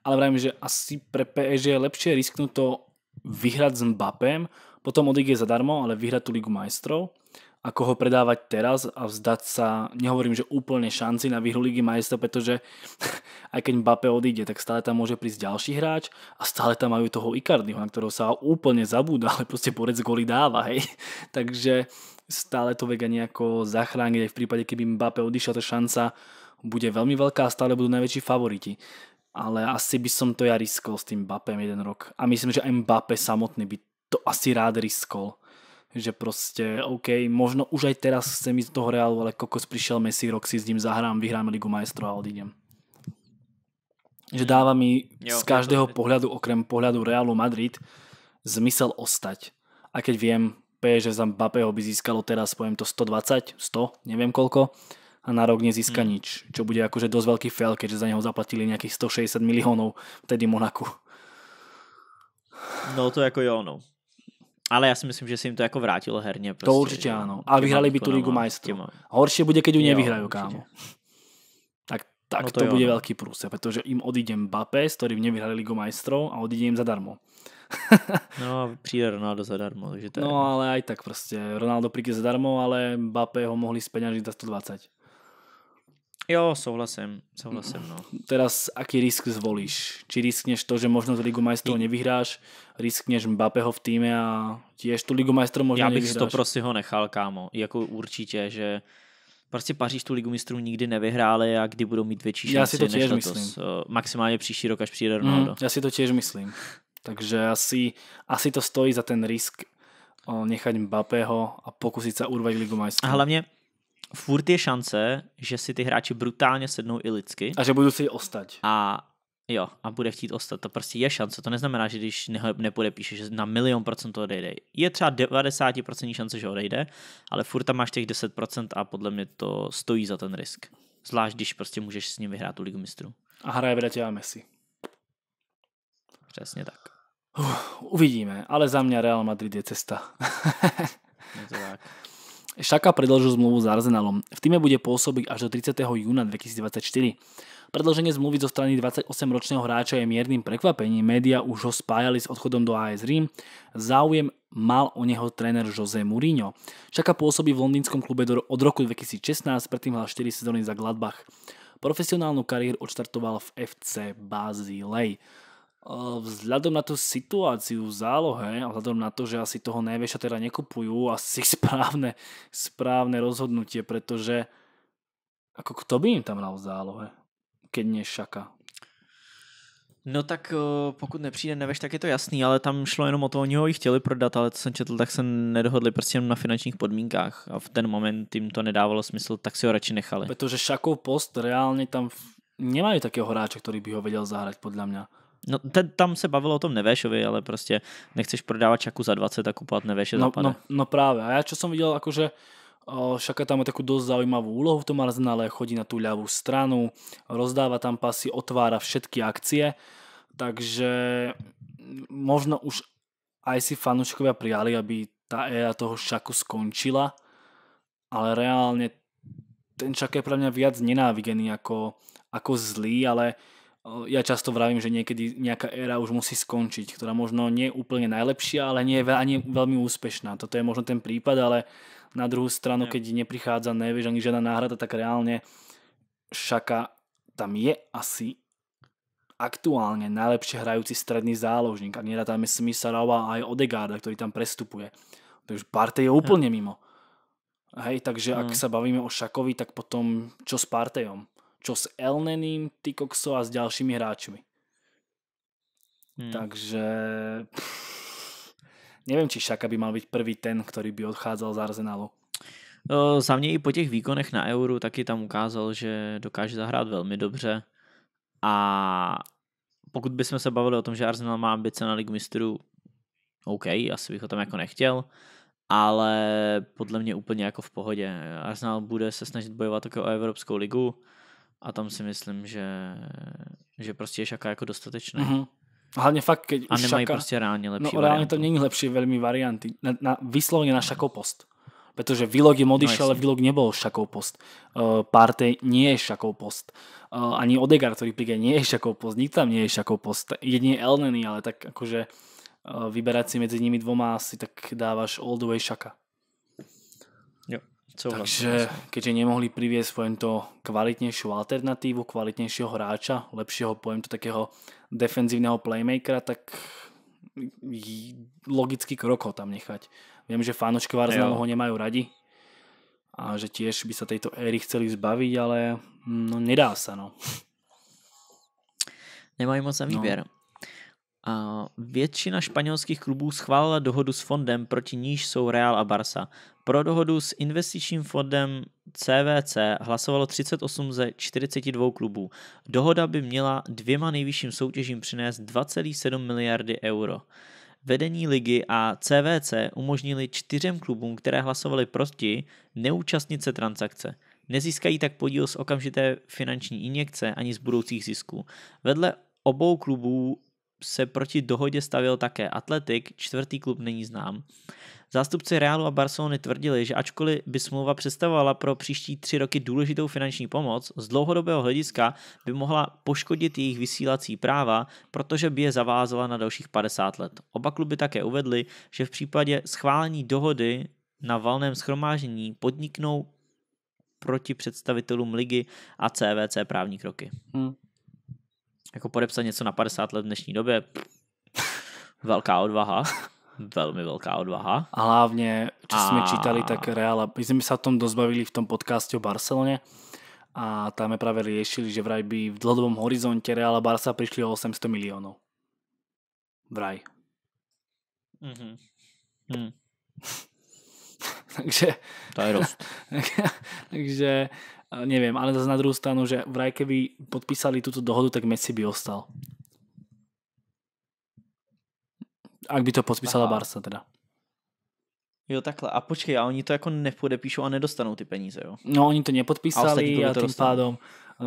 ale vravím, že asi pre PSG je lepšie risknúť to vyhrať s Mbappem, potom odíde zadarmo, ale vyhrať tu Ligu majstrov ako ho predávať teraz a vzdať sa, nehovorím, že úplne šanci na výhru Ligy majstra, pretože aj keď Mbappé odíde, tak stále tam môže prísť ďalší hráč a stále tam majú toho Icardiho, na ktorého sa úplne zabúda, ale proste borec goly dáva, hej. Takže stále to Vega nejako zachrániť aj v prípade, keby Mbappé odišiel, tá šanca bude veľmi veľká a stále budú najväčší favoriti. Ale asi by som to ja riskol s tým Mbappém jeden rok. A myslím, že aj Mbappé samotný by to asi rád riskol že proste, OK, možno už aj teraz chcem ísť do toho Realu, ale kokos prišiel Messi, rok si s ním zahrám, vyhrám Ligu majstrov a odídem. Že dáva mi z každého pohľadu, okrem pohľadu Realu Madrid, zmysel ostať. A keď viem, že za Mbappého by získalo teraz, poviem to 120, 100, neviem koľko, a na rok nezíska hmm. nič, čo bude akože dosť veľký fail, keďže za neho zaplatili nejakých 160 miliónov vtedy Monaku. No to jako jo, no. Ale já si myslím, že se jim to jako vrátilo herně. Prostě, to určitě ano. A vyhrali by tu ligu majstrů. Horší bude, když u něj vyhrají, kámo. Tak, no tak no to, to bude ono. velký průse, protože jim odjde Mbappé, s ktorým nevyhrali ligu majstrů a odjde jim zadarmo. no, přijde Ronaldo zadarmo. Takže to je... No, ale aj tak prostě. Ronaldo přijde zadarmo, ale Mbappé ho mohli speňažiť za 120. Jo, souhlasím, souhlasím, no. Teraz aký risk zvolíš? Či riskneš to, že možno z Ligu majstrov nevyhráš, riskneš Mbappého v týme a tiež tu Ligu majstrov možná Já bych nevyhráš. to prostě ho nechal, kámo. Jako určitě, že prostě Paříž tu ligu mistrů nikdy nevyhráli a kdy budou mít větší šanci Já si to těž myslím. Eh, maximálně příští rok, až přijde mhm, Ronaldo. Mm, já si to těž myslím. Takže asi, asi to stojí za ten risk eh, nechat Mbappého a pokusit se urvat ligu majstrů. A hlavně furt je šance, že si ty hráči brutálně sednou i lidsky. A že budou si ostať. A jo, a bude chtít ostat. To prostě je šance. To neznamená, že když ne, nepodepíšeš, že na milion procent to odejde. Je třeba 90% šance, že odejde, ale furt tam máš těch 10% a podle mě to stojí za ten risk. Zvlášť, když prostě můžeš s ním vyhrát tu ligu mistrů. A hraje a Messi. Přesně tak. Uf, uvidíme, ale za mě Real Madrid je cesta. je to tak. Šaka predlžil zmluvu s Arsenalom. V týme bude pôsobiť až do 30. júna 2024. Predlženie zmluvy zo strany 28-ročného hráča je miernym prekvapením. Média už ho spájali s odchodom do AS Rím. Záujem mal o neho tréner Jose Mourinho. Šaka pôsobí v londýnskom klube od roku 2016, predtým hral 4 sezóny za Gladbach. Profesionálnu kariéru odštartoval v FC Bazilej vzhľadom na tú situáciu v zálohe a vzhľadom na to, že asi toho najväčšia teda nekupujú, asi správne, správne rozhodnutie, pretože ako kto by im tam hral v zálohe, keď nie Šaka? No tak pokud nepřijde Neveš, tak je to jasný, ale tam šlo jenom o to, oni ho i chtěli prodat, ale co jsem četl, tak se nedohodli prostě na finančních podmínkách a v ten moment jim to nedávalo smysl, tak si ho radši nechali. Protože Šakov post reálně tam nemají takého hráče, který by ho věděl zahrať, podle mě. No, ten, tam se bavilo o tom Nevešovi, ale prostě nechceš prodávat čaku za 20 a kupovat Neveše no, za pane. No, no práve. A já čo jsem viděl, jakože Šaka tam má takú dosť zaujímavú úlohu v tom arzenále, chodí na tú ľavú stranu, rozdáva tam pasy, otvára všetky akcie, takže možno už aj si fanúšikovia prijali, aby tá éra toho Šaku skončila, ale reálne ten Šak je pre mňa viac nenávidený ako, ako zlý, ale uh, Eh, ja často vravím, že niekedy nejaká éra už musí skončiť, ktorá možno nie je úplne najlepšia, ale nie je ani veľmi úspešná. Toto je možno ten prípad, ale na druhú stranu, keď neprichádza, nevieš ani žiadna náhrada, tak reálne Šaka tam je asi aktuálne najlepšie hrajúci stredný záložník. A tam je Smisarova a aj Odegarda, ktorý tam prestupuje. Takže Partey je úplne mimo. Hej, takže ak mm. sa bavíme o Šakovi, tak potom čo s Partejom? čo s Elneným, Tykoxo a s ďalšími hráčmi. Hmm. Takže pff, nevím, či Šaka by mal být prvý ten, který by odcházel z Arsenalu. No, za mě i po těch výkonech na Euru taky tam ukázal, že dokáže zahrát velmi dobře a pokud bychom se bavili o tom, že Arsenal má ambice na Ligu mistrů, OK, asi bych ho tam jako nechtěl, ale podle mě úplně jako v pohodě. Arsenal bude se snažit bojovat také o Evropskou ligu, a tam si myslím, že, že prostě je Šaka jako dostatečná. Mm-hmm. Hlavně fakt, keď a nemají šaka, prostě reálně lepší No reálně to není lepší velmi varianty. Na, na, vyslovně na šakou post. Protože Vilog je modiš, no, ale Vilog nebyl šakou post. Uh, eh, Partey nie je šakou post. Uh, ani Odegar, který príde, nie je šakou post. Nikto tam nie je šakou post. Jedině Elneny, ale tak akože uh, vyberať si mezi nimi dvoma asi tak dáváš all the way šaka. Takže keďže nemohli priviesť poviem to kvalitnejšiu alternatívu, kvalitnejšieho hráča, lepšieho poviem to takého defenzívneho playmakera, tak logický krok ho tam nechať. Viem, že fanúšky Arsenalu ho nemajú radi a že tiež by sa tejto éry chceli zbaviť, ale mm, no, nedá sa. No. Nemají moc na výběr. No. A většina španělských klubů schválila dohodu s fondem, proti níž jsou Real a Barça. Pro dohodu s investičním fondem CVC hlasovalo 38 ze 42 klubů. Dohoda by měla dvěma nejvyšším soutěžím přinést 2,7 miliardy euro. Vedení ligy a CVC umožnili čtyřem klubům, které hlasovali proti, neúčastnit se transakce. Nezískají tak podíl z okamžité finanční injekce ani z budoucích zisků. Vedle obou klubů se proti dohodě stavil také Atletik, čtvrtý klub není znám. Zástupci Realu a Barcelony tvrdili, že ačkoliv by smlouva představovala pro příští tři roky důležitou finanční pomoc, z dlouhodobého hlediska by mohla poškodit jejich vysílací práva, protože by je zavázala na dalších 50 let. Oba kluby také uvedli, že v případě schválení dohody na valném schromáždění podniknou proti představitelům ligy a CVC právní kroky. Hmm jako podepsat něco na 50 let v dnešní době, velká odvaha. Velmi velká odvaha. A hlavně, co jsme a... čítali, tak Real, my jsme se o tom dozbavili v tom podcastu o Barceloně a tam je právě řešili, že vraj by v dlhodobom horizontě Real a Barca přišli o 800 milionů. Vraj. Mm-hmm. Mm. takže... To je dost. takže neviem, ale zase na druhú stranu, že vraj keby podpísali túto dohodu, tak Messi by ostal. Ak by to podpísala Aha. Barca teda. Jo, takhle. A počkej, a oni to jako nepodepíšou a nedostanou ty peníze, jo? No, oni to nepodpísali a, a tím pádom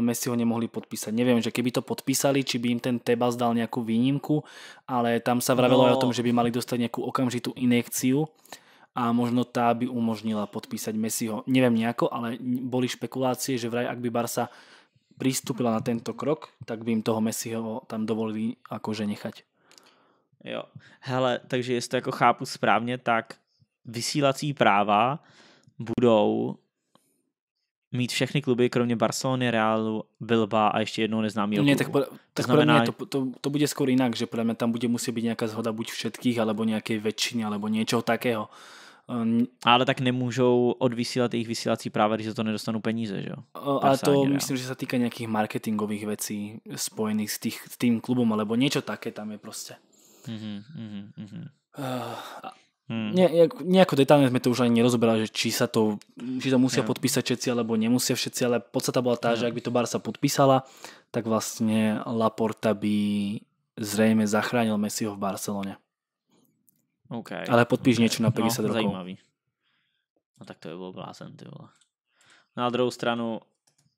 Messi ho nemohli podpísať. Nevím, že keby to podpísali, či by jim ten Tebas dal nějakou výnimku, ale tam se vravilo no. o tom, že by mali dostat nějakou okamžitou injekciu a možno tá by umožnila podpísať Messiho. Neviem nejako, ale boli špekulácie, že vraj ak by Barsa pristúpila na tento krok, tak by im toho Messiho tam dovolili akože nechať. Jo, hele, takže jestli to jako chápu správně, tak vysílací práva budou mít všechny kluby, kromě Barcelony, Realu, Bilba a ještě jednou neznámého Ne, tak, tak to znamená... to, to, to, bude skoro jinak, že podle mě tam bude muset být nějaká zhoda buď všetkých, alebo nějaké většiny, alebo něčeho takého. Ehm, ale tak nemůžou odvysílat jejich vysílací práva, když za to nedostanou peníze, že jo? Eh, ale to dělá. myslím, že se týká nějakých marketingových věcí spojených s, tých, s tím klubom, alebo něco také tam je prostě. Mhm, mhm, mhm. eh, hmm. Nějak detailně jsme to už ani nerozobrali, že či sa to, či to musí yeah. Hmm. podpísať všetci alebo nemusí všetci, ale podstata byla ta, yeah. že hmm. ak by to Barca podpísala, tak vlastně Laporta by zrejme zachránil Messiho v Barcelone. Okay. Ale podpíš okay. něco na 50 no, rokov. zajímavý. No tak to by byl blázen, ty vole. No, na druhou stranu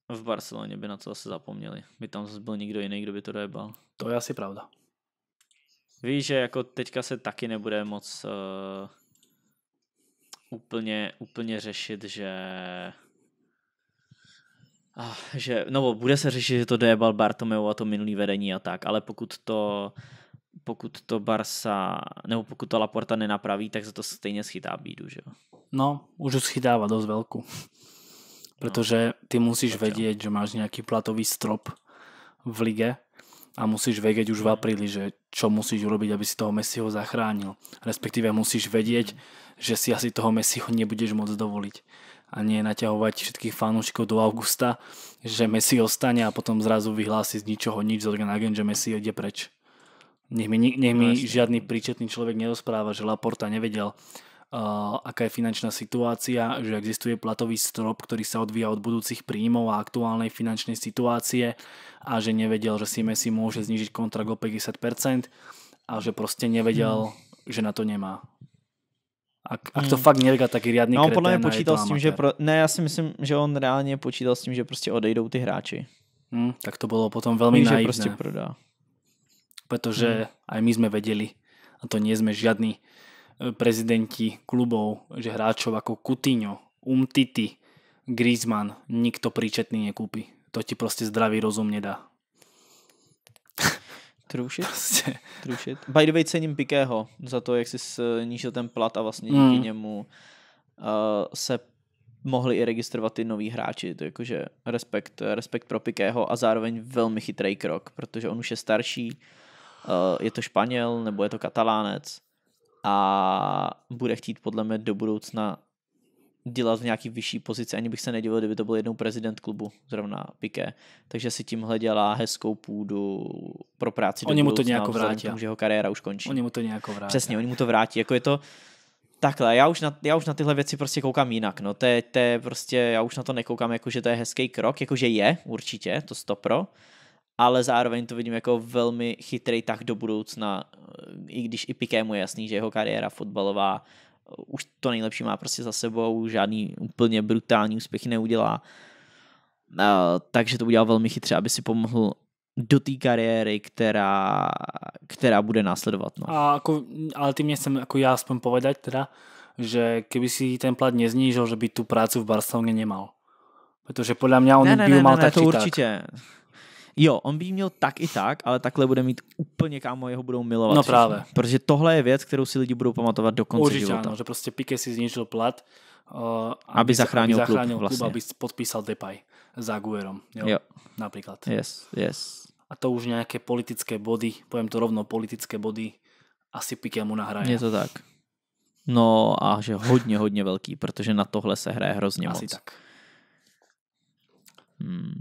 v Barceloně by na to zase zapomněli. By tam zase byl nikdo jiný, kdo by to dojebal. To je asi pravda. Víš, že jako teďka se taky nebude moc uh, úplně, úplně řešit, že ah, že, no bude se řešit, že to dojebal Bartomeu a to minulý vedení a tak, ale pokud to pokud to Barsa, nebo pokud to Laporta nenapraví, tak se to stejně schytá bídu, že jo? No, už ho schytává dost velkou. No. Protože ty musíš no, vědět, že máš nějaký platový strop v lige a musíš vědět už v no. apríli, že čo musíš urobiť, aby si toho Messiho zachránil. Respektive musíš vědět, hmm. že si asi toho Messiho nebudeš moc dovolit, a nie naťahovať všetkých fanúšikov do augusta, že Messi ostane a potom zrazu vyhlási z ničoho nič z Organ že Messi ide preč. Nech mi, nech no mi no, žiadny príčetný človek nedospráva, že Laporta nevedel, uh, eh, aká je finančná situácia, že existuje platový strop, ktorý sa odvíja od budúcich príjmov a aktuálnej finančnej situácie a že nevedel, že si Messi môže znižiť kontrakt o 50% a že proste nevedel, hmm. že na to nemá. A, a to hmm. fakt nevěděl taky riadný No, podle mě počítal s tím, že pro, ne, já si myslím, že on reálně počítal s tím, že prostě odejdou ty hráči. Hmm, tak to bylo potom velmi naivné. prostě prodá pretože mm. aj my sme vedeli, a to nie sme žiadni e, prezidenti klubov, že hráčov ako Kutíňo, Umtiti, Griezmann nikto príčetný nekúpi. To ti proste zdravý rozum nedá. Trušit. Prostě. Trušit. By the way, cením Pikého za to, jak jsi snížil e, ten plat a vlastně díky mm. němu uh, se mohli i registrovat ty noví hráči. To je jakože respekt, respekt pro Pikého a zároveň velmi chytrý krok, protože on už je starší, Eh, je to Španěl nebo je to Katalánec a bude chtít podle mě do budoucna dělat v nějaký vyšší pozici. Ani bych se nedivil, kdyby to byl jednou prezident klubu, zrovna Piqué. Takže si tímhle dělá hezkou půdu pro práci. Oni mu to nějak vrátí. Tomu, že jeho kariéra už končí. Oni mu to nějak vrátí. Přesně, oni mu to vrátí. Jako je to, Takhle, já už, na, já už na tyhle věci prostě koukám jinak, no, to je, to je prostě, já už na to nekoukám, jako že to je hezký krok, jakože je, určitě, to stopro, ale zároveň to vidím jako velmi chytrý tak do budoucna, i když i mu je jasný, že jeho kariéra fotbalová uh, už to nejlepší má prostě za sebou, žádný úplně brutální úspěch neudělá. Uh, takže to udělal velmi chytře, aby si pomohl do té kariéry, která, která bude následovat. No. A ako, ale mě jsem jako já aspoň povedať teda, že keby si ten plat neznížil, že by tu práci v Barceloně nemal. Protože podle mě on ne, ne, by ne, mal ne, tak to určitě. Tak. Jo, on by měl tak i tak, ale takhle bude mít úplně kámo, jeho budou milovat. No všichni. právě. Protože tohle je věc, kterou si lidi budou pamatovat do konce života. Ano, že prostě Piqué si zničil plat, uh, aby, aby, zachránil, aby zachránil klub, klub vlastně. aby podpísal Depay za Guerom. Jo, jo. Například. Yes, yes. A to už nějaké politické body, pojem to rovno, politické body, asi Piqué mu nahraje. Je to tak. No a že hodně, hodně velký, protože na tohle se hraje hrozně Asi moc. tak. Hmm.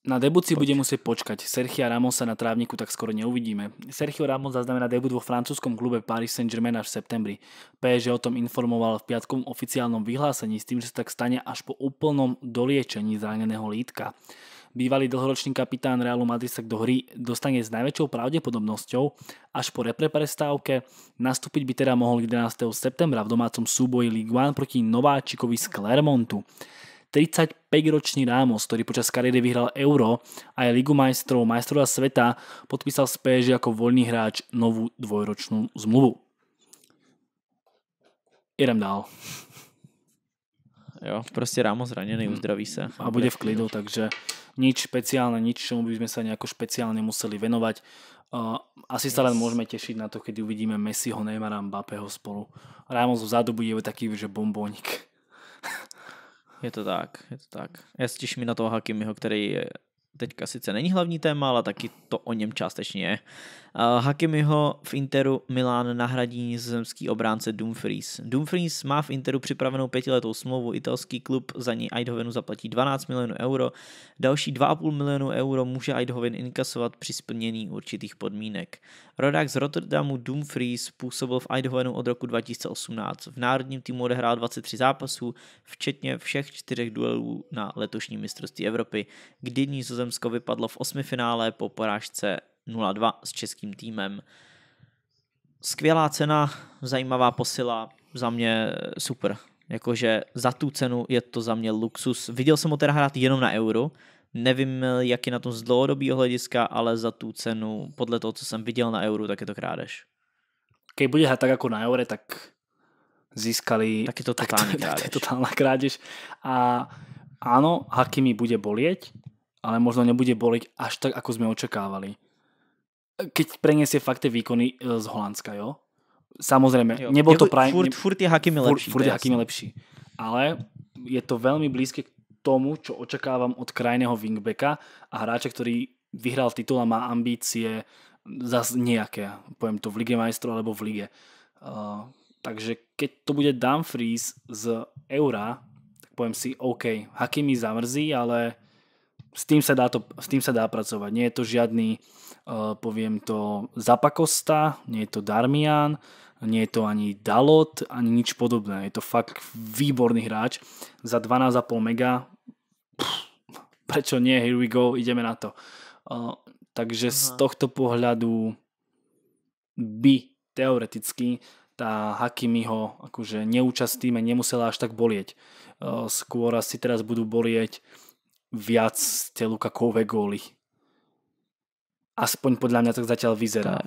Na debut si bude musieť počkať. Sergio Ramosa na trávniku tak skoro neuvidíme. Sergio Ramos zaznamená debut vo francúzskom klube Paris Saint-Germain až v septembri. PSG o tom informoval v piatkom oficiálnom vyhlásení s tým, že sa tak stane až po úplnom doliečení zraneného lítka. Bývalý dlhoročný kapitán Realu Madrid sa do hry dostane s najväčšou pravdepodobnosťou až po repreprestávke. Nastúpiť by teda mohol 11. septembra v domácom súboji Ligue 1 proti nováčikovi z Clermontu. 35-ročný Ramos, ktorý počas kariéry vyhral Euro a je Ligu majstrov, majstrova sveta, podpísal z PSG ako voľný hráč novú dvojročnú zmluvu. Jdem dál. Jo, prostě Ramos zraněný, mhm. uzdraví se. A bude v klidu, takže nič špeciálne, nič, čomu by sme sa nejako špeciálne museli venovať. Uh, asi yes. sa len môžeme tešiť na to, keď uvidíme Messiho, Neymara, Mbappého spolu. Ramos vzadu bude taký, že bomboník. Je to tak, je to tak. Já se mi na toho Hakimiho, který teďka sice není hlavní téma, ale taky to o něm částečně je. Hakimiho v Interu Milán nahradí nizozemský obránce Dumfries. Dumfries má v Interu připravenou pětiletou smlouvu, italský klub za ní Eidhovenu zaplatí 12 milionů euro, další 2,5 milionů euro může Eidhoven inkasovat při splnění určitých podmínek. Rodák z Rotterdamu Dumfries působil v Eidhovenu od roku 2018. V národním týmu odehrál 23 zápasů, včetně všech čtyřech duelů na letošní mistrovství Evropy, kdy Nizozemsko vypadlo v osmi finále po porážce 0-2 s českým týmem. Skvělá cena, zajímavá posila, za mě super. Jakože za tu cenu je to za mě luxus. Viděl jsem ho teda hrát jenom na euro, nevím, jak je na tom z dlouhodobého hlediska, ale za tu cenu, podle toho, co jsem viděl na euro, tak je to krádež. Když bude hrát tak jako na eure, tak získali... Tak je to totální tak to, krádež. Tak to je totálna krádež. A ano, Hakimi bude bolieť, ale možno nebude boliť až tak, ako sme očakávali keď preniesie fakt tie výkony e, z Holandska, jo? Samozrejme, jo. nebol to prime... Furt, furt je Hakimi lepší. Furt, furt je Hakimi lepší. Ale je to veľmi blízke k tomu, čo očakávam od krajného wingbacka a hráča, ktorý vyhral titul a má ambície zase nejaké, poviem to v Lige majstrov alebo v lige. Uh, takže keď to bude Dumfries z Eura, tak poviem si, OK, Hakimi zamrzí, ale s tým sa dá, to, s tým sa dá pracovať. Nie je to žiadny Eh, poviem to Zapakosta, nie je to Darmian, nie je to ani Dalot, ani nič podobné. Je to fakt výborný hráč. Za 12,5 mega, pff, prečo nie, here we go, ideme na to. Uh, takže Aha. z tohto pohľadu by teoreticky tá Hakimiho akože neúčasť nemusela až tak bolieť. Uh, skôr asi teraz budú bolieť viac tie Lukakové góly Aspoň podle mě tak zatím vyzerá.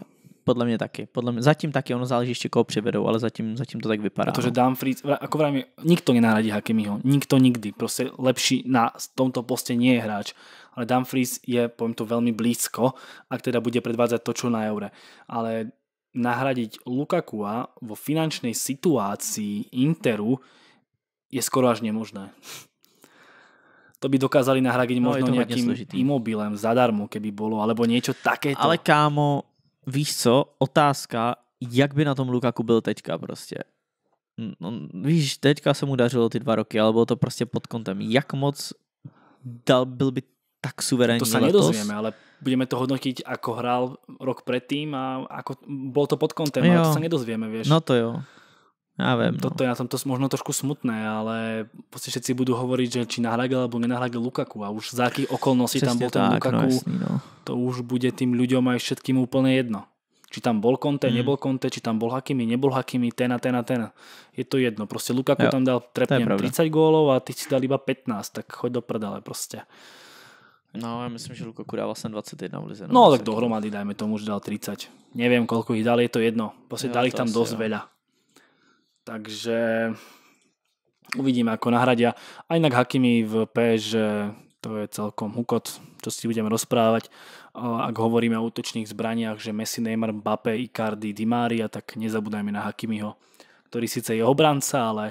Podle mě taky. Podle mě, zatím taky, ono záleží ještě koho přivedou, ale zatím, zatím to tak vypadá. Protože no. Dumfries, ako vravím, nikto nenahradí Hakimiho. Nikto nikdy. Prostě lepší na tomto poste nie je hráč. Ale Dumfries je, poviem to, velmi blízko, ak teda bude predvádzať to, čo na eure. Ale nahradiť Lukakua vo finančnej situácii Interu je skoro až nemožné to by dokázali nahradiť no, možno nejakým imobilem zadarmo, keby bolo, alebo niečo takéto. Ale kámo, víš co, otázka, jak by na tom Lukaku byl teďka prostě. Hm, no, víš, teďka se mu dařilo ty dva roky, ale bylo to prostě pod kontem. Jak moc dal, byl by tak suverénní To sa letos? nedozvieme, ale budeme to hodnotiť, ako hral rok predtým a ako, bylo to pod kontem, jo. ale to sa nedozvieme, vieš. No to jo. Ja viem. No. Toto je na tomto možno trošku smutné, ale prostě všetci budú hovoriť, že či nahradil alebo nenahradil Lukaku a už za akých okolností tam bol ten no, Lukaku, no, jasný, no. to už bude tým ľuďom aj všetkým úplne jedno. Či tam bol Conte, mm. nebol Conte, či tam bol Hakimi, nebol Hakimi, ten a ten a ten. Je to jedno. Proste Lukaku jo, tam dal trepnem 30 gólov a ty si dal iba 15, tak choď do prdele proste. No, já myslím, že Lukaku dával jsem 21 v lize. No, no tak dohromady dajme tomu, že dal 30. Nevím, koľko ich dali, je to jedno. Prostě dali jich tam dosť jo. veľa. Takže uvidíme, ako nahradia. A inak Hakimi v PSG to je celkom hukot, čo si budeme rozprávať. Ak hovoríme o útočných zbraniach, že Messi, Neymar, Mbappé, Icardi, Di Maria, tak nezabúdajme na Hakimiho, ktorý síce je obranca, ale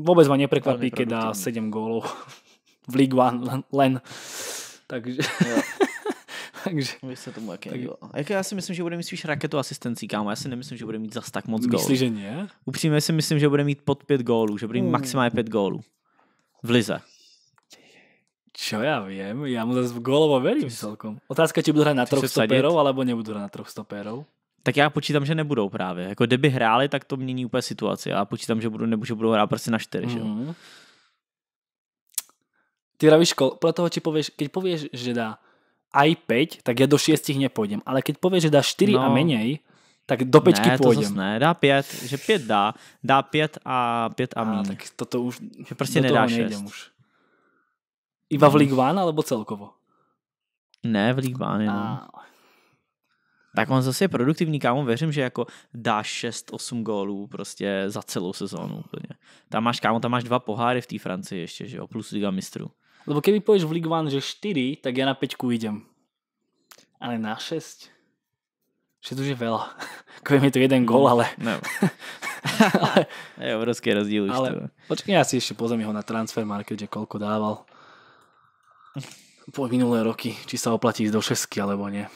vôbec ma neprekvapí, keď dá 7 gólov v League One len. Takže... Ja takže... Vy se tomu jak tak... Jako já si myslím, že bude mít spíš raketu asistencí, kámo. Já si nemyslím, že bude mít zas tak moc Myslí, gólů. Myslíš, že ne? Upřímně si myslím, že bude mít pod pět gólů, že bude mít mm. maximálně pět gólů. V lize. Čo já vím, já mu zase v gólovo verím celkom. Otázka, či budu hrát na troch stoperov, alebo nebudu hrát na troch stoperov. Tak já počítám, že nebudou právě. Jako kdyby hráli, tak to mění úplně situaci. Já počítám, že budou, nebudu, že budou hrát prostě na čtyři, mm Ty hraviš kol, pro toho, či pověš, keď pověš, že dá aj 5, tak ja do 6 nepôjdem. Ale keď povieš, že dá 4 no, a menej, tak do 5 ne, půjdem. ne, dá 5, že 5 dá, dá 5 a 5 a míň. Tak toto už, že prostě nedá 6. Už. Iba v League One, alebo celkovo? Ne, v League One, no. Tak on zase je produktivní, kámo, věřím, že jako dá 6-8 gólů prostě za celou sezónu úplně. Tam máš, kámo, tam máš dva poháry v té Francii ještě, že jo, plus Liga mistrů. Lebo keby povieš v League One, že 4, tak ja na 5 idem. Ale na 6? Že to už je veľa. Koviem, je to jeden gól, no, ale... No. ale... je obrovský rozdíl už ale... to. Počkaj, ja si ešte pozriem ho na transfer market, že koľko dával po minulé roky, či sa oplatí ísť do 6 alebo nie.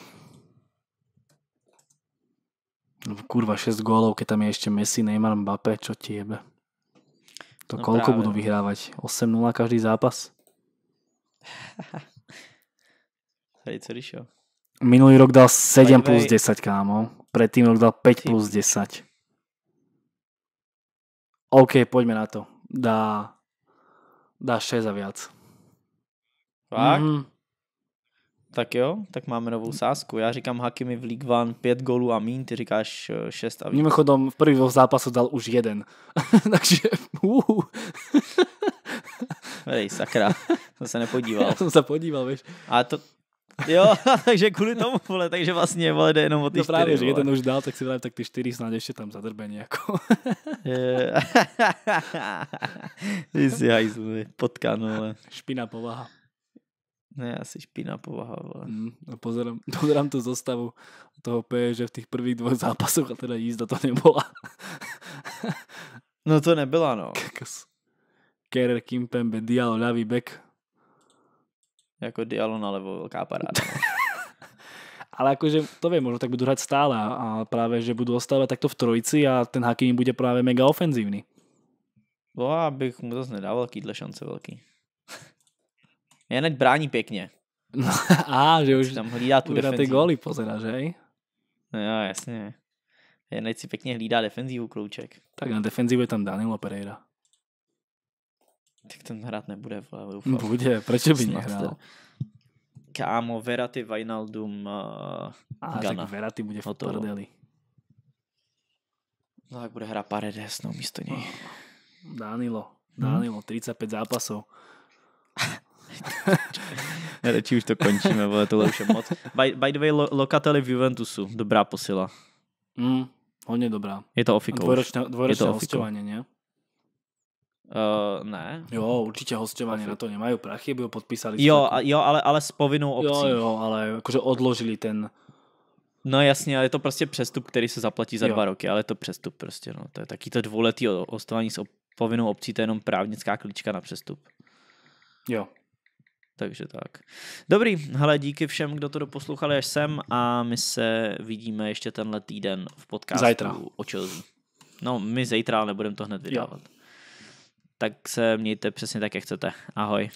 Lebo no, kurva, 6 gólov, keď tam je ešte Messi, Neymar, Mbappé, čo ti jebe? To no koľko práve. budú vyhrávať? 8-0 každý zápas? Hej, co když Minulý rok dal 7 By plus 10, kámo. Predtým rok dal 5 plus 10. OK, poďme na to. Dá, dá 6 a viac. Tak? Mm. Tak jo, tak máme novou sásku. Já říkám Hakimi v League One 5 gólů a mín, ty říkáš 6 eh, a víc. Mimochodom, v prvním zápasu dal už jeden. Takže uh, Hej, sakra, jsem se nepodíval. Já jsem se podíval, víš. A to, Jo, takže kvůli tomu, vole, takže vlastně, vole, jde jenom o ty no právě, čtyři, že ten už dál, tak si vrátím, tak ty čtyři snad ještě tam zadrbení jako. ty jsi hajzl, potkan, vole. Špina povaha. Ne, asi špina povaha, vole. Mm, no pozerám, pozerám tu zostavu toho P, že v těch prvních dvou zápasoch a teda jízda to nebyla. no to nebyla, no. Kakos. Kerr, Kimpembe, Dialo, ľavý back. Jako Dialo na levo, velká paráda. No. ale akože to vie, možno tak budú hrať stále a práve, že budú ostávať takto v trojici a ten Hakimi bude práve mega ofenzívny. No, abych mu zase nedával kýdle šance velký. Je hned brání pěkně. No, a že už tam hlídá tu už na ty góly pozera, že? No, jasně. Je hned si pěkně hlídá defenzívu klouček. Tak na defenzívu je tam Danilo Pereira. Tak ten hrát nebude, ale doufám. Bude, proč by nehrál? Kámo, Verati, Vajnaldum, uh, eh, ah, Gana. tak Verati bude v no prdeli. No tak bude hrát Paredes, no místo něj. No. Danilo, hm? Danilo, hmm. 35 zápasov. Radši už to končíme, vole, tohle už je moc. By, by the way, lo, lokateli v Juventusu, dobrá posila. Mm, hodně dobrá. Je to ofiko. Dvojročné, dvojročné hostování, ne? Uh, ne. Jo, určitě hostování na to nemají prachy, by ho podpísali. Jo, a, jo ale, ale s povinnou obcí. Jo, jo, ale jakože odložili ten... No jasně, ale je to prostě přestup, který se zaplatí za jo. dva roky, ale je to přestup prostě. No. To je taký to dvouletý hostování s povinnou obcí, to je jenom právnická klička na přestup. Jo. Takže tak. Dobrý, hele, díky všem, kdo to doposlouchali až sem a my se vidíme ještě tenhle týden v podcastu Zajtra. o No, my zítra, ale nebudeme to hned vydávat. Jo tak se mějte přesně tak, jak chcete. Ahoj. Ahoj.